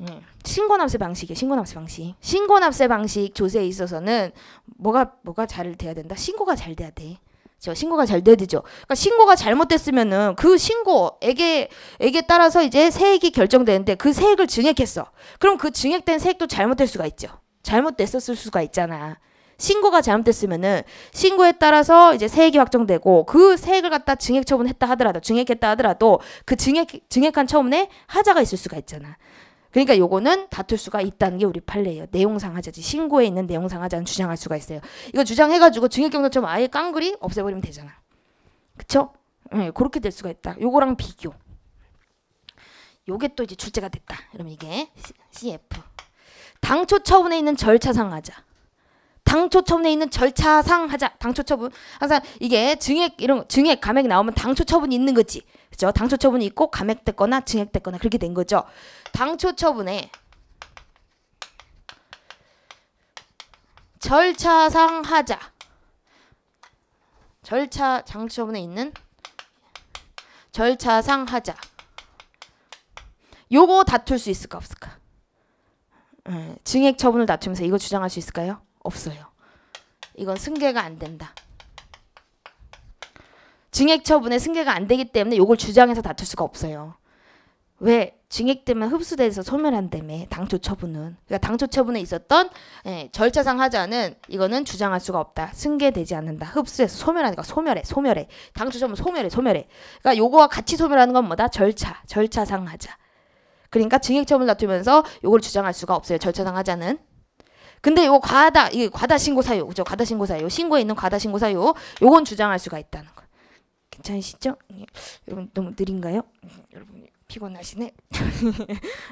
S1: 음, 신고납세 방식이에요. 신고납세 방식. 신고납세 방식 조세에 있어서는 뭐가 뭐가 잘 돼야 된다. 신고가 잘 돼야 돼. 저 신고가 잘 돼야 되죠. 그러니까 신고가 잘못됐으면은 그 신고에게 에게 따라서 이제 세액이 결정되는데 그 세액을 증액했어. 그럼 그 증액된 세액도 잘못될 수가 있죠. 잘못됐었을 수가 있잖아. 신고가 잘못됐으면은 신고에 따라서 이제 세액이 확정되고 그 세액을 갖다 증액 처분했다 하더라도 증액했다 하더라도 그 증액 증액한 처분에 하자가 있을 수가 있잖아. 그러니까 요거는 다툴 수가 있다는 게 우리 판례예요. 내용상 하자지 신고에 있는 내용상 하자는 주장할 수가 있어요. 이거 주장해가지고 증액경로처분 아예 깡그리 없애버리면 되잖아. 그쵸? 네, 그렇게 될 수가 있다. 요거랑 비교. 요게 또 이제 출제가 됐다. 그럼 이게 CF. 당초 처분에 있는 절차상 하자. 당초 처분에 있는 절차상 하자. 당초 처분. 항상 이게 증액 이런 증액 감액 나오면 당초 처분이 있는 거지. 그죠? 당초 처분이 있고 감액됐거나 증액됐거나 그렇게 된 거죠. 당초 처분에 절차상 하자. 절차 당초 처분에 있는 절차상 하자. 요거 다툴 수 있을까 없을까? 음, 예, 증액 처분을 다투면서 이거 주장할 수 있을까요? 없어요. 이건 승계가 안 된다. 증액 처분에 승계가 안 되기 때문에 이걸 주장해서 다툴 수가 없어요. 왜 증액되면 흡수돼서 소멸한다며 당초 처분은 그러니까 당초 처분에 있었던 예, 절차상 하자는 이거는 주장할 수가 없다 승계되지 않는다 흡수해서 소멸하니까 소멸해 소멸해 당초 처분 소멸해 소멸해 그러니까 요거와 같이 소멸하는 건 뭐다 절차 절차상 하자 그러니까 증액 처분 다투면서 요걸 주장할 수가 없어요 절차상 하자는 근데 이거 과다 이 과다 신고 사유 그죠? 과다 신고 사유 신고에 있는 과다 신고 사유 요건 주장할 수가 있다는 거. 괜찮으시죠? 예. 여러분 너무 느린가요? 여러분 피곤하시네.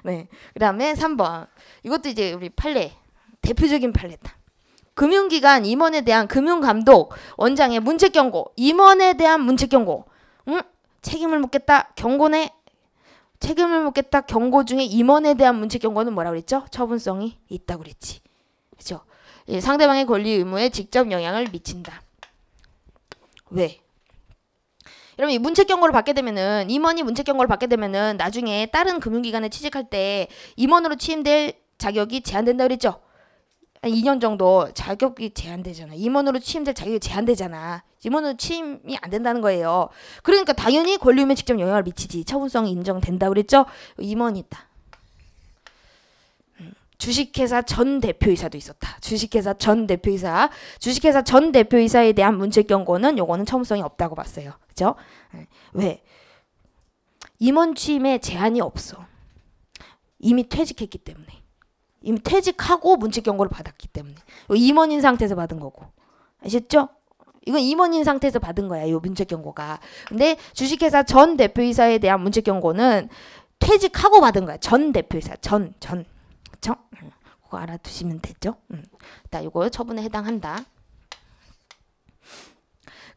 S1: 네. 그다음에 3번 이것도 이제 우리 판례 대표적인 판례다. 금융기관 임원에 대한 금융감독 원장의 문책경고 임원에 대한 문책경고 응? 책임을 묻겠다 경고네 책임을 묻겠다 경고 중에 임원에 대한 문책경고는 뭐라 그랬죠? 처분성이 있다고 그랬지 그죠? 예, 상대방의 권리 의무에 직접 영향을 미친다. 왜? 여러분 이 문책 경고를 받게 되면은 임원이 문책 경고를 받게 되면은 나중에 다른 금융기관에 취직할 때 임원으로 취임될 자격이 제한된다 그랬죠? 한 2년 정도 자격이 제한되잖아. 임원으로 취임될 자격이 제한되잖아. 임원으로 취임이 안 된다는 거예요. 그러니까 당연히 권리음에 직접 영향을 미치지. 처분성이 인정된다 그랬죠? 임원이 있다. 주식회사 전 대표이사도 있었다. 주식회사 전 대표이사, 주식회사 전 대표이사에 대한 문책 경고는 요거는 첨음성이 없다고 봤어요. 그죠? 네. 왜? 임원 취임에 제한이 없어. 이미 퇴직했기 때문에. 이미 퇴직하고 문책 경고를 받았기 때문에. 임원인 상태에서 받은 거고. 아셨죠? 이건 임원인 상태에서 받은 거야. 이 문책 경고가. 근데 주식회사 전 대표이사에 대한 문책 경고는 퇴직하고 받은 거야. 전 대표이사. 전, 전. 그쵸? 음, 그거 알아두시면 되죠. 자, 요거 처분에 해당한다.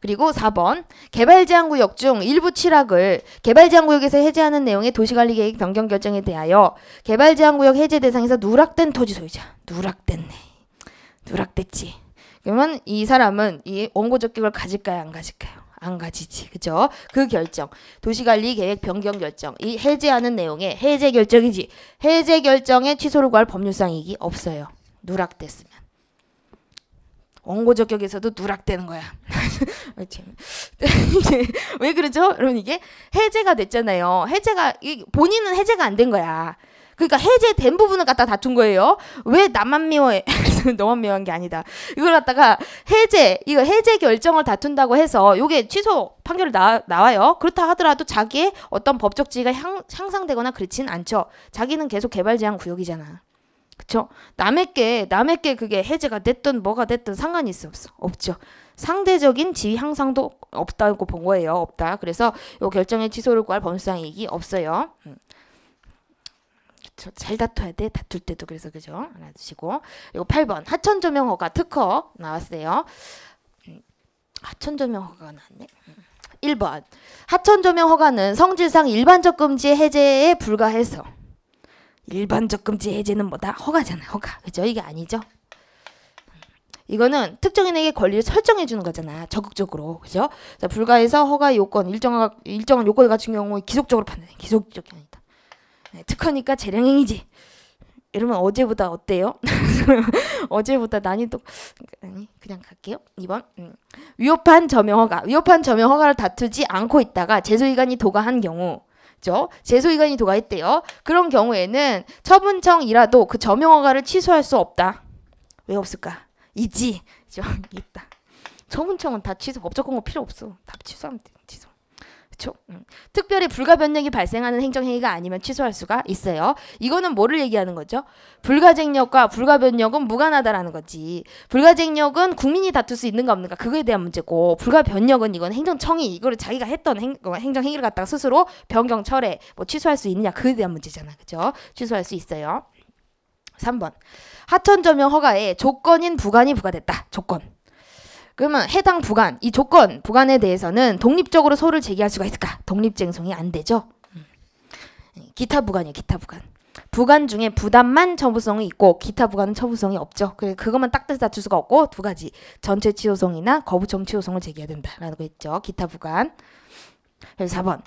S1: 그리고 4번 개발제한구역 중 일부 칠학을 개발제한구역에서 해제하는 내용의 도시관리계획 변경 결정에 대하여 개발제한구역 해제 대상에서 누락된 토지 소유자 누락됐네 누락됐지 그러면 이 사람은 이 원고적 기을 가질까요 안 가질까요 안 가지지. 그죠? 그 결정. 도시관리 계획 변경 결정. 이 해제하는 내용의 해제 결정이지. 해제 결정에 취소를 구할 법률상 이익이 없어요. 누락됐으면. 원고적격에서도 누락되는 거야. 아, 왜 그러죠? 그럼 이게 해제가 됐잖아요. 해제가 본인은 해제가 안 된 거야. 그러니까 해제된 부분을 갖다 다툰 거예요. 왜 나만 미워해? 너만 미워한 게 아니다. 이걸 갖다가 해제, 이거 해제 결정을 다툰다고 해서 요게 취소 판결을 나, 나와요. 그렇다 하더라도 자기의 어떤 법적 지위가 향, 향상되거나 그렇진 않죠. 자기는 계속 개발 제한 구역이잖아. 그쵸? 남에게, 남에게 그게 해제가 됐든 뭐가 됐든 상관이 있어 없어? 없죠. 상대적인 지위 향상도 없다고 본 거예요. 없다. 그래서 요 결정의 취소를 구할 범수상 이익이 없어요. 음. 그잘 다퉈야 돼. 다툴 때도 그래서 그죠. 알아주시고 그리 8번 하천 조명 허가 특허 나왔어요. 음, 하천 조명 허가 나왔네. 1번 음. 하천 조명 허가는 성질상 일반적 금지 해제에 불과해서 일반적 금지 해제는 뭐다? 허가잖아. 허가. 그죠? 이게 아니죠. 음. 이거는 특정인에게 권리를 설정해 주는 거잖아. 적극적으로. 그죠? 불가해서 허가 요건 일정한 일정한 요건을 갖춘 경우 기속적으로 판단. 기속적 아 네, 특허니까 재량행위지. 이러면 어제보다 어때요? 어제보다 난이도 아니 그냥 갈게요. 2번 음. 위협한 점용 허가 위협한 점용 허가를 다투지 않고 있다가 재소기간이 도가한 경우 죠 재소기간이 도가했대요. 그런 경우에는 처분청이라도 그 점용 허가를 취소할 수 없다. 왜 없을까? 이지. 있다. 처분청은 다 취소 법적 근거 필요 없어. 다 취소하면 돼. 그쵸? 음. 특별히 불가 변력이 발생하는 행정행위가 아니면 취소할 수가 있어요. 이거는 뭐를 얘기하는 거죠? 불가쟁력과 불가 변력은 무관하다라는 거지. 불가쟁력은 국민이 다툴 수 있는가 없는가 그거에 대한 문제고 불가 변력은 이건 행정청이 이거를 자기가 했던 행, 어, 정행위를 갖다가 스스로 변경 철회 뭐 취소할 수 있느냐 그에 대한 문제잖아. 그죠? 취소할 수 있어요. 3번 하천 점용 허가에 조건인 부관이 부과됐다. 조건. 그러면 해당 부관, 이 조건, 부관에 대해서는 독립적으로 소를 제기할 수가 있을까? 독립쟁송이 안 되죠. 음. 기타 부관이에요, 기타 부관. 부관 중에 부담만 처부성이 있고 기타 부관은 처부성이 없죠. 그래 그것만 딱 다툴 수가 없고 두 가지 전체 취소성이나 거부점 취효성을 제기해야 된다라고 했죠. 기타 부관. 그래서 4번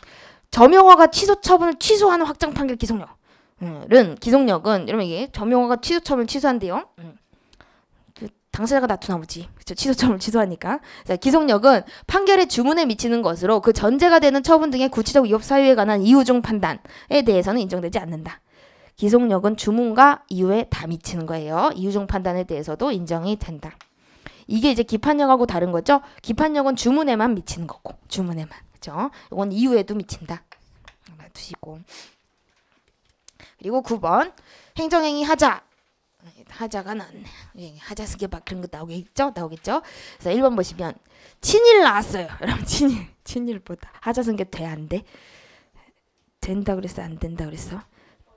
S1: 점용화가 취소 처분을 취소하는 확정 판결 기속력. 은 음, 기속력은 여러분 이게 점용화가 취소 처분을 취소한대요. 음. 당사자가 다투 나머지 그쵸? 취소점을 취소하니까 자, 기속력은 판결의 주문에 미치는 것으로 그 전제가 되는 처분 등의 구체적 위협 사유에 관한 이유 중 판단에 대해서는 인정되지 않는다. 기속력은 주문과 이유에 다 미치는 거예요. 이유 중 판단에 대해서도 인정이 된다. 이게 이제 기판력하고 다른 거죠. 기판력은 주문에만 미치는 거고 주문에만 그죠? 이건 이유에도 미친다. 두시고 그리고 9번 행정행위 하자 하자가 나왔네. 예, 하자스케박 그런 거 나오겠죠? 나오겠죠? 그래서 1번 보시면 친일 나왔어요. 여러분 친일, 친일보다 하자승계 돼안 돼? 된다 그랬어? 안 된다 그랬어?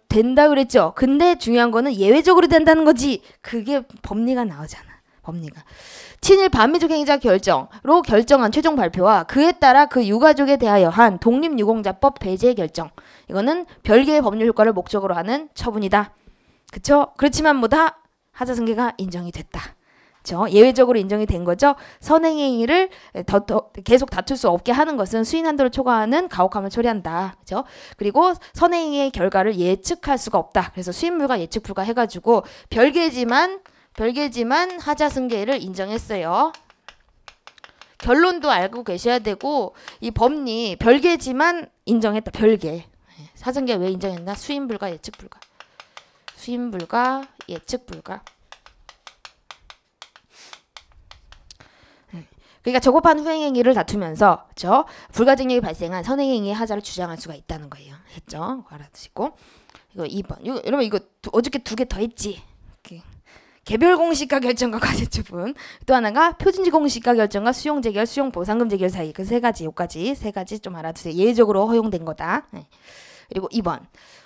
S1: 된다 그랬죠? 근데 중요한 거는 예외적으로 된다는 거지. 그게 법리가 나오잖아. 법리가. 친일 반민족 행위자 결정로 결정한 최종 발표와 그에 따라 그 유가족에 대하여 한 독립유공자법 배제 결정. 이거는 별개의 법률 효과를 목적으로 하는 처분이다. 그쵸? 그렇지만 뭐다 하자승계가 인정이 됐다. 그렇죠? 예외적으로 인정이 된 거죠. 선행행위를 더, 더, 계속 다툴 수 없게 하는 것은 수인 한도를 초과하는 가혹함을 초래한다. 그죠? 그리고 선행행위의 결과를 예측할 수가 없다. 그래서 수인물과 예측 불가해가지고 별개지만 별개지만 하자승계를 인정했어요. 결론도 알고 계셔야 되고 이 법리 별개지만 인정했다. 별개. 네. 사승계 왜 인정했나? 수인 불가 예측 불가. 수임 불가, 예측 불가. 그러니까 저급한 후행행위를 다투면서 그 불가증력이 발생한 선행행위의 하자를 주장할 수가 있다는 거예요. 했죠? 알아두시고 이거 2번. 이거, 여러분 이거 두, 어저께 두 개 더 했지. 이렇게. 그 개별 공식과 결정과 과세 처분. 또 하나가 표준지 공식과 결정과 수용 재결, 수용 보상금 재결 사이 그 세 가지 요까지 세 가지 좀 알아두세요. 예외적으로 허용된 거다. 네. 그리고 2번.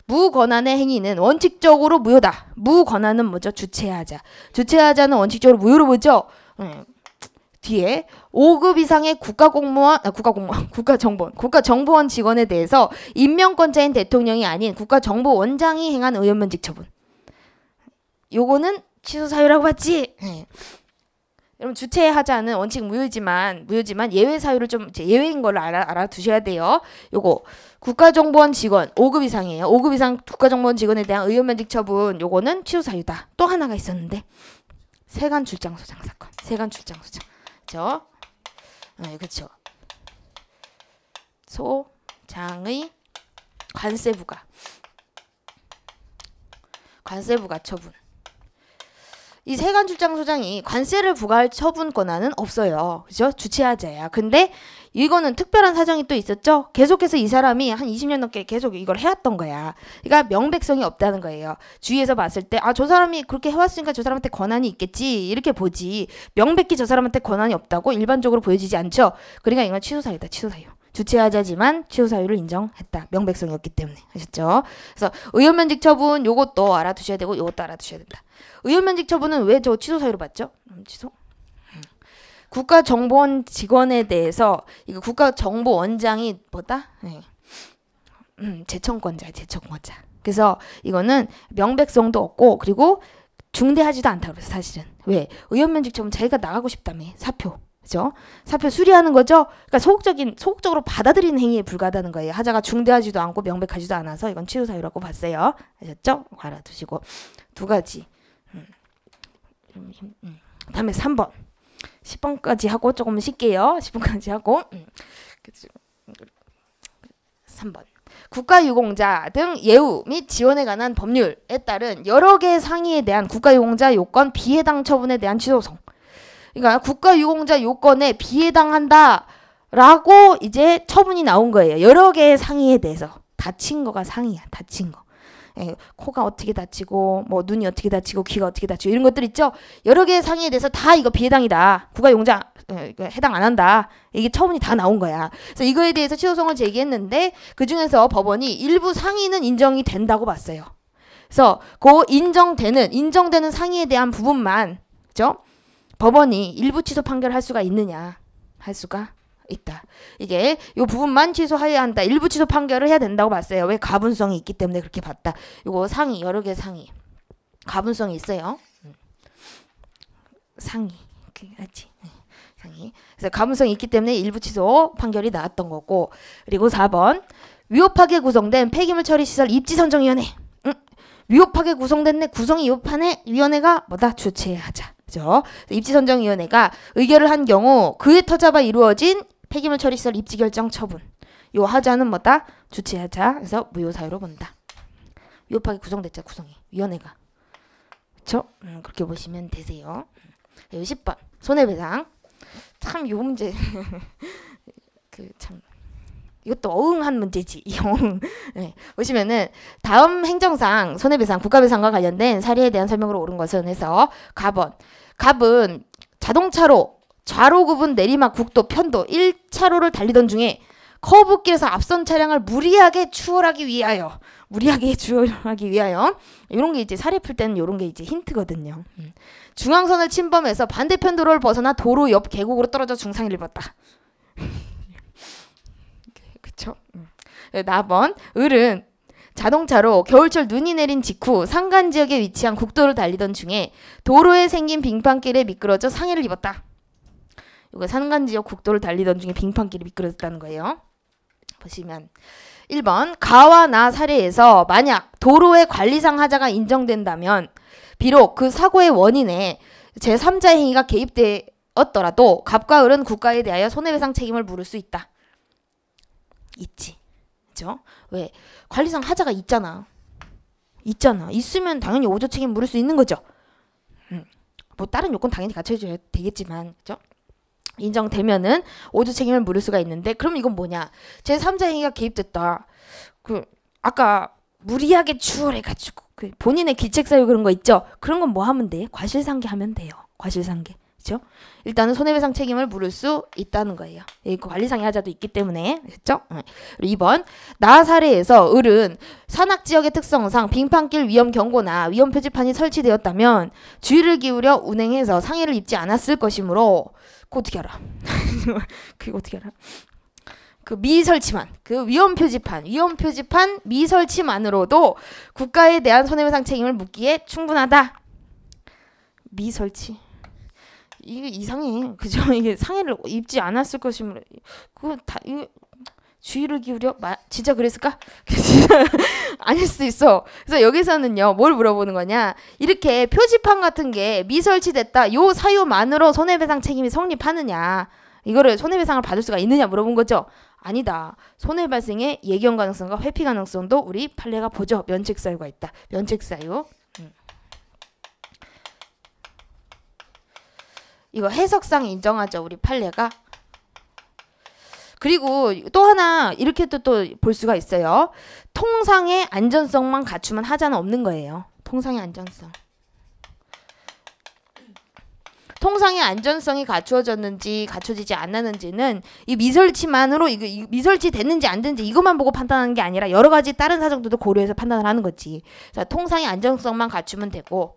S1: 무권한의 행위는 원칙적으로 무효다. 무권한은 뭐죠? 주체하자. 주체하자는 원칙적으로 무효로 보죠. 음, 뒤에 5급 이상의 국가공무원, 아, 국가공무원, 국가정보원, 국가정보원 직원에 대해서 임명권자인 대통령이 아닌 국가정보원장이 행한 의원면직 처분. 요거는 취소 사유라고 봤지. 네. 여러분 주체하자는 원칙 무효지만 무효지만 예외 사유를 좀 예외인 걸 알아 알아두셔야 돼요. 요거 국가정보원 직원 5급 이상이에요. 5급 이상 국가정보원 직원에 대한 의료면직 처분 요거는 취소 사유다. 또 하나가 있었는데 세관 출장 소장 사건. 세관 출장 소장. 그 네, 그렇죠. 소장의 관세부가 관세부가 처분. 이 세관 출장 소장이 관세를 부과할 처분 권한은 없어요. 그죠? 주최하자야. 근데 이거는 특별한 사정이 또 있었죠. 계속해서 이 사람이 한 20년 넘게 계속 이걸 해왔던 거야. 그러니까 명백성이 없다는 거예요. 주위에서 봤을 때 아 저 사람이 그렇게 해왔으니까 저 사람한테 권한이 있겠지 이렇게 보지 명백히 저 사람한테 권한이 없다고 일반적으로 보여지지 않죠. 그러니까 이건 취소사유다 취소사유. 주체하자지만 취소사유를 인정했다. 명백성이 없기 때문에 하셨죠. 그래서 의원면직 처분 요것도 알아두셔야 되고 요것도 알아두셔야 된다. 의원면직 처분은 왜 저 취소사유로 봤죠? 음, 취소? 국가정보원 직원에 대해서 이거 국가정보원장이 뭐다? 네. 음, 재청권자, 재청권자. 그래서 이거는 명백성도 없고 그리고 중대하지도 않다고 그래서 사실은 왜 의원 면직처분 자기가 나가고 싶다며 사표 그죠 사표 수리하는 거죠 그러니까 소극적인 소극적으로 받아들이는 행위에 불과하다는 거예요 하자가 중대하지도 않고 명백하지도 않아서 이건 치료 사유라고 봤어요 아셨죠 알아두시고 두 가지 음. 음. 음, 음. 다음에 3번 10번까지 하고 조금 쉴게요. 10번까지 하고. 3번. 음. 국가유공자 등 예우 및 지원에 관한 법률에 따른 여러 개의 상의에 대한 국가유공자 요건 비해당 처분에 대한 취소성. 그러니까 국가유공자 요건에 비해당한다라고 이제 처분이 나온 거예요. 여러 개의 상의에 대해서 다친 거가 상의야. 다친 거. 예, 코가 어떻게 다치고 뭐 눈이 어떻게 다치고 귀가 어떻게 다치고 이런 것들 있죠. 여러 개의 상의에 대해서 다 이거 비해당이다. 부가 용자 예, 해당 안 한다. 이게 처분이 다 나온 거야. 그래서 이거에 대해서 취소송을 제기했는데 그 중에서 법원이 일부 상의는 인정이 된다고 봤어요. 그래서 그 인정되는 인정되는 상의에 대한 부분만 그죠? 법원이 일부 취소 판결할 수가 있느냐? 할 수가 있다. 이게 이 부분만 취소해야 한다. 일부 취소 판결을 해야 된다고 봤어요. 왜 가분성이 있기 때문에 그렇게 봤다. 이거 상의 여러 개 상의 가분성이 있어요. 음. 상의 그렇지. 네. 상의. 그래서 가분성이 있기 때문에 일부 취소 판결이 나왔던 거고 그리고 4번 위협하게 구성된 폐기물 처리 시설 입지 선정 위원회. 위협하게 구성된 내 구성이 위협하네 위원회가 뭐다 주최하자. 그죠? 입지 선정 위원회가 의결을 한 경우 그에 터잡아 이루어진 폐기물 처리시설 입지 결정 처분. 요 하자는 뭐다? 주체하자. 그래서 무효사유로 본다. 위협게 구성됐죠. 구성이. 위원회가. 그렇죠? 음, 그렇게 보시면 되세요. 10번. 음, 손해배상. 참 요 문제. 그 참. 이것도 어흥한 문제지. 이 네. 보시면은 다음 행정상 손해배상 국가배상과 관련된 사례에 대한 설명으로 옳은 것은 해서 갑은 갑은 자동차로 좌로 구분 내리막 국도 편도 1차로를 달리던 중에 커브길에서 앞선 차량을 무리하게 추월하기 위하여 무리하게 추월하기 위하여 이런 게 이제 사례 풀 때는 이런 게 이제 힌트거든요. 음. 중앙선을 침범해서 반대편 도로를 벗어나 도로 옆 계곡으로 떨어져 중상을 입었다. 그쵸? 음. 네, 나번 을은 자동차로 겨울철 눈이 내린 직후 산간 지역에 위치한 국도를 달리던 중에 도로에 생긴 빙판길에 미끄러져 상해를 입었다. 이거 산간지역 국도를 달리던 중에 빙판길이 미끄러졌다는 거예요. 보시면 1번 가와 나 사례에서 만약 도로의 관리상 하자가 인정된다면 비록 그 사고의 원인에 제3자의 행위가 개입되었더라도 갑과 을은 국가에 대하여 손해배상 책임을 물을 수 있다. 있지. 그죠? 왜? 관리상 하자가 있잖아. 있잖아. 있으면 당연히 오조 책임 물을 수 있는 거죠. 음. 뭐 다른 요건 당연히 갖춰줘야 되겠지만, 그죠? 인정되면은 오도 책임을 물을 수가 있는데 그럼 이건 뭐냐? 제3자 행위가 개입됐다. 그 아까 무리하게 추월해 가지고 그 본인의 기책 사유 그런 거 있죠? 그런 건 뭐 하면 돼? 과실상계 하면 돼요. 과실상계. 그렇죠? 일단은 손해배상 책임을 물을 수 있다는 거예요. 이 예, 그 관리상의 하자도 있기 때문에 그렇죠? 예. 그리고 2번 나 사례에서 을은 산악 지역의 특성상 빙판길 위험 경고나 위험 표지판이 설치되었다면 주의를 기울여 운행해서 상해를 입지 않았을 것이므로 그 어떻게 알아? 그거 어떻게 알아? 그 미설치만 그 위험 표지판 위험 표지판 미설치만으로도 국가에 대한 손해배상 책임을 묻기에 충분하다. 미설치 이게 이상해. 그죠? 이게 상해를 입지 않았을 것임을 그거 다 이거 주의를 기울여 마, 진짜 그랬을까? 아닐 수 있어. 그래서 여기서는요, 뭘 물어보는 거냐? 이렇게 표지판 같은 게 미설치됐다. 요 사유만으로 손해배상 책임이 성립하느냐? 이거를 손해배상을 받을 수가 있느냐 물어본 거죠. 아니다. 손해 발생의 예견 가능성과 회피 가능성도 우리 판례가 보죠. 면책 사유가 있다. 면책 사유. 이거 해석상 인정하죠. 우리 판례가. 그리고 또 하나 이렇게 또 또 볼 수가 있어요. 통상의 안전성만 갖추면 하자는 없는 거예요. 통상의 안전성. 통상의 안전성이 갖추어졌는지 갖춰지지 않았는지는 이 미설치만으로 이거 미설치 됐는지 안 됐는지 이것만 보고 판단하는 게 아니라 여러 가지 다른 사정들도 고려해서 판단을 하는 거지. 자, 통상의 안전성만 갖추면 되고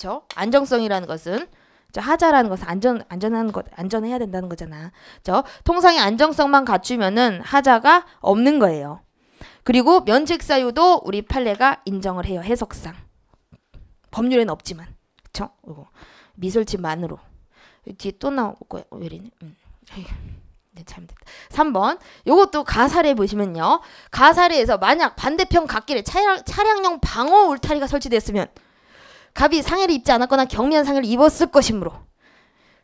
S1: 그쵸? 안정성이라는 것은 저 하자라는 것은 안전 안전한 것 안전해야 된다는 거잖아. 저 통상의 안정성만 갖추면은 하자가 없는 거예요. 그리고 면책 사유도 우리 판례가 인정을 해요 해석상 법률에는 없지만 그쵸? 이 미술집만으로 뒤에 또 나올 거야 왜이네 음. 네, 잘못됐다. 3번. 요것도 가사례 보시면요. 가사례에서 만약 반대편 갓길에 차량, 차량용 방어 울타리가 설치됐으면 갑이 상해를 입지 않았거나 경미한 상해를 입었을 것이므로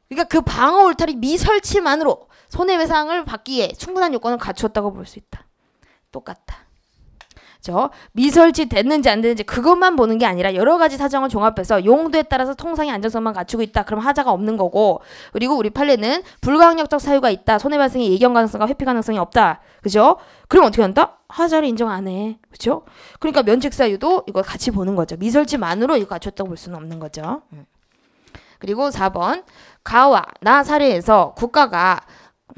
S1: 그러니까 그 방어 울타리 미설치만으로 손해배상을 받기에 충분한 요건을 갖추었다고 볼 수 있다. 똑같다. 저 미설치 됐는지 안 됐는지 그것만 보는 게 아니라 여러 가지 사정을 종합해서 용도에 따라서 통상의 안전성만 갖추고 있다. 그럼 하자가 없는 거고 그리고 우리 판례는 불가항력적 사유가 있다. 손해발생의 예견 가능성과 회피 가능성이 없다. 그죠? 그럼 어떻게 한다? 하자를 인정 안 해. 그렇죠? 그러니까 면책 사유도 이거 같이 보는 거죠. 미설치만으로 이거 갖췄다고 볼 수는 없는 거죠. 음. 그리고 4번 가와 나 사례에서 국가가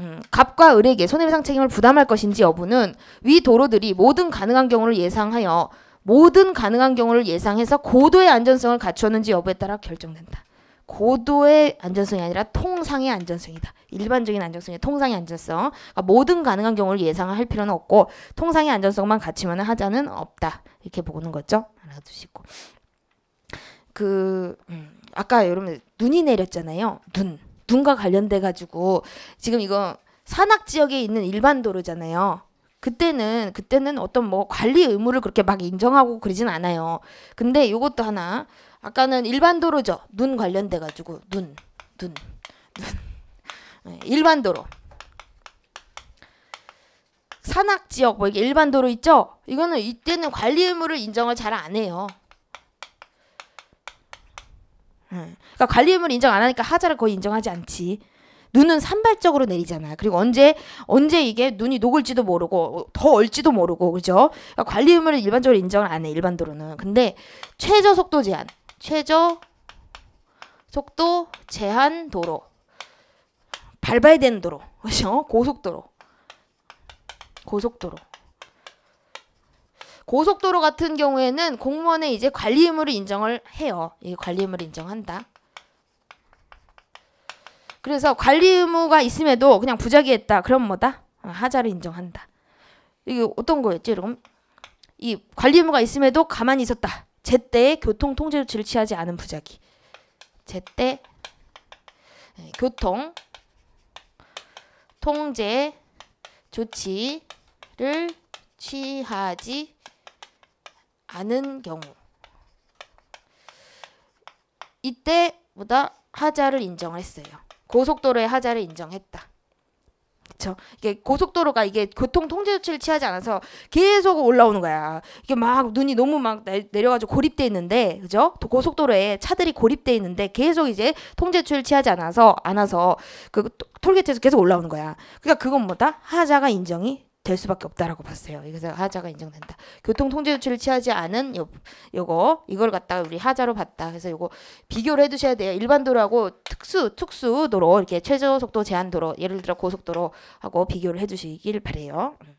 S1: 음, 갑과 을에게 손해배상 책임을 부담할 것인지 여부는 위 도로들이 모든 가능한 경우를 예상하여 모든 가능한 경우를 예상해서 고도의 안전성을 갖추었는지 여부에 따라 결정된다. 고도의 안전성이 아니라 통상의 안전성이다. 일반적인 안전성이 통상의 안전성. 그러니까 모든 가능한 경우를 예상할 필요는 없고 통상의 안전성만 갖추면 하자는 없다. 이렇게 보는 거죠. 알아두시고. 그 음, 아까 여러분 눈이 내렸잖아요. 눈. 눈과 관련돼 가지고 지금 이거 산악 지역에 있는 일반 도로잖아요. 그때는 그때는 어떤 뭐 관리 의무를 그렇게 막 인정하고 그러진 않아요. 근데 이것도 하나 아까는 일반 도로죠. 눈 관련돼 가지고 눈, 눈, 눈. 네, 일반 도로. 산악 지역 뭐 이게 일반 도로 있죠? 이거는 이때는 관리 의무를 인정을 잘 안 해요. 네, 그러니까 관리 의무를 인정 안 하니까 하자를 거의 인정하지 않지. 눈은 산발적으로 내리잖아. 그리고 언제 언제 이게 눈이 녹을지도 모르고 더 얼지도 모르고 그죠? 그러니까 관리 의무를 일반적으로 인정을 안 해. 일반 도로는. 근데 최저 속도 제한. 최저 속도 제한 도로 밟아야 되는 도로 그죠 고속도로 고속도로 고속도로 같은 경우에는 공무원의 이제 관리 의무를 인정을 해요. 이 관리 의무를 인정한다. 그래서 관리 의무가 있음에도 그냥 부작위했다. 그럼 뭐다? 아, 하자를 인정한다. 이게 어떤 거였지? 그럼 이 관리 의무가 있음에도 가만히 있었다. 제때 교통 통제 조치를 취하지 않은 부작위. 제때 네, 교통 통제 조치를 취하지 않은 경우 이때보다 하자를 인정했어요. 고속도로의 하자를 인정했다. 그쵸. 이게 고속도로가 이게 교통 통제 조치를 취하지 않아서 계속 올라오는 거야. 이게 막 눈이 너무 막 내려가지고 고립돼 있는데, 그죠? 고속도로에 차들이 고립돼 있는데 계속 이제 통제 조치를 취하지 않아서, 않아서 그 톨게이트에서 계속 올라오는 거야. 그러니까 그건 뭐다? 하자가 인정이 될 수밖에 없다라고 봤어요. 그래서 하자가 인정된다. 교통 통제 조치를 취하지 않은 요, 요거 이걸 갖다가 우리 하자로 봤다. 그래서 요거 비교를 해두셔야 돼요. 일반 도로하고 특수 특수 도로 이렇게 최저 속도 제한 도로 예를 들어 고속도로하고 비교를 해주시길 바래요.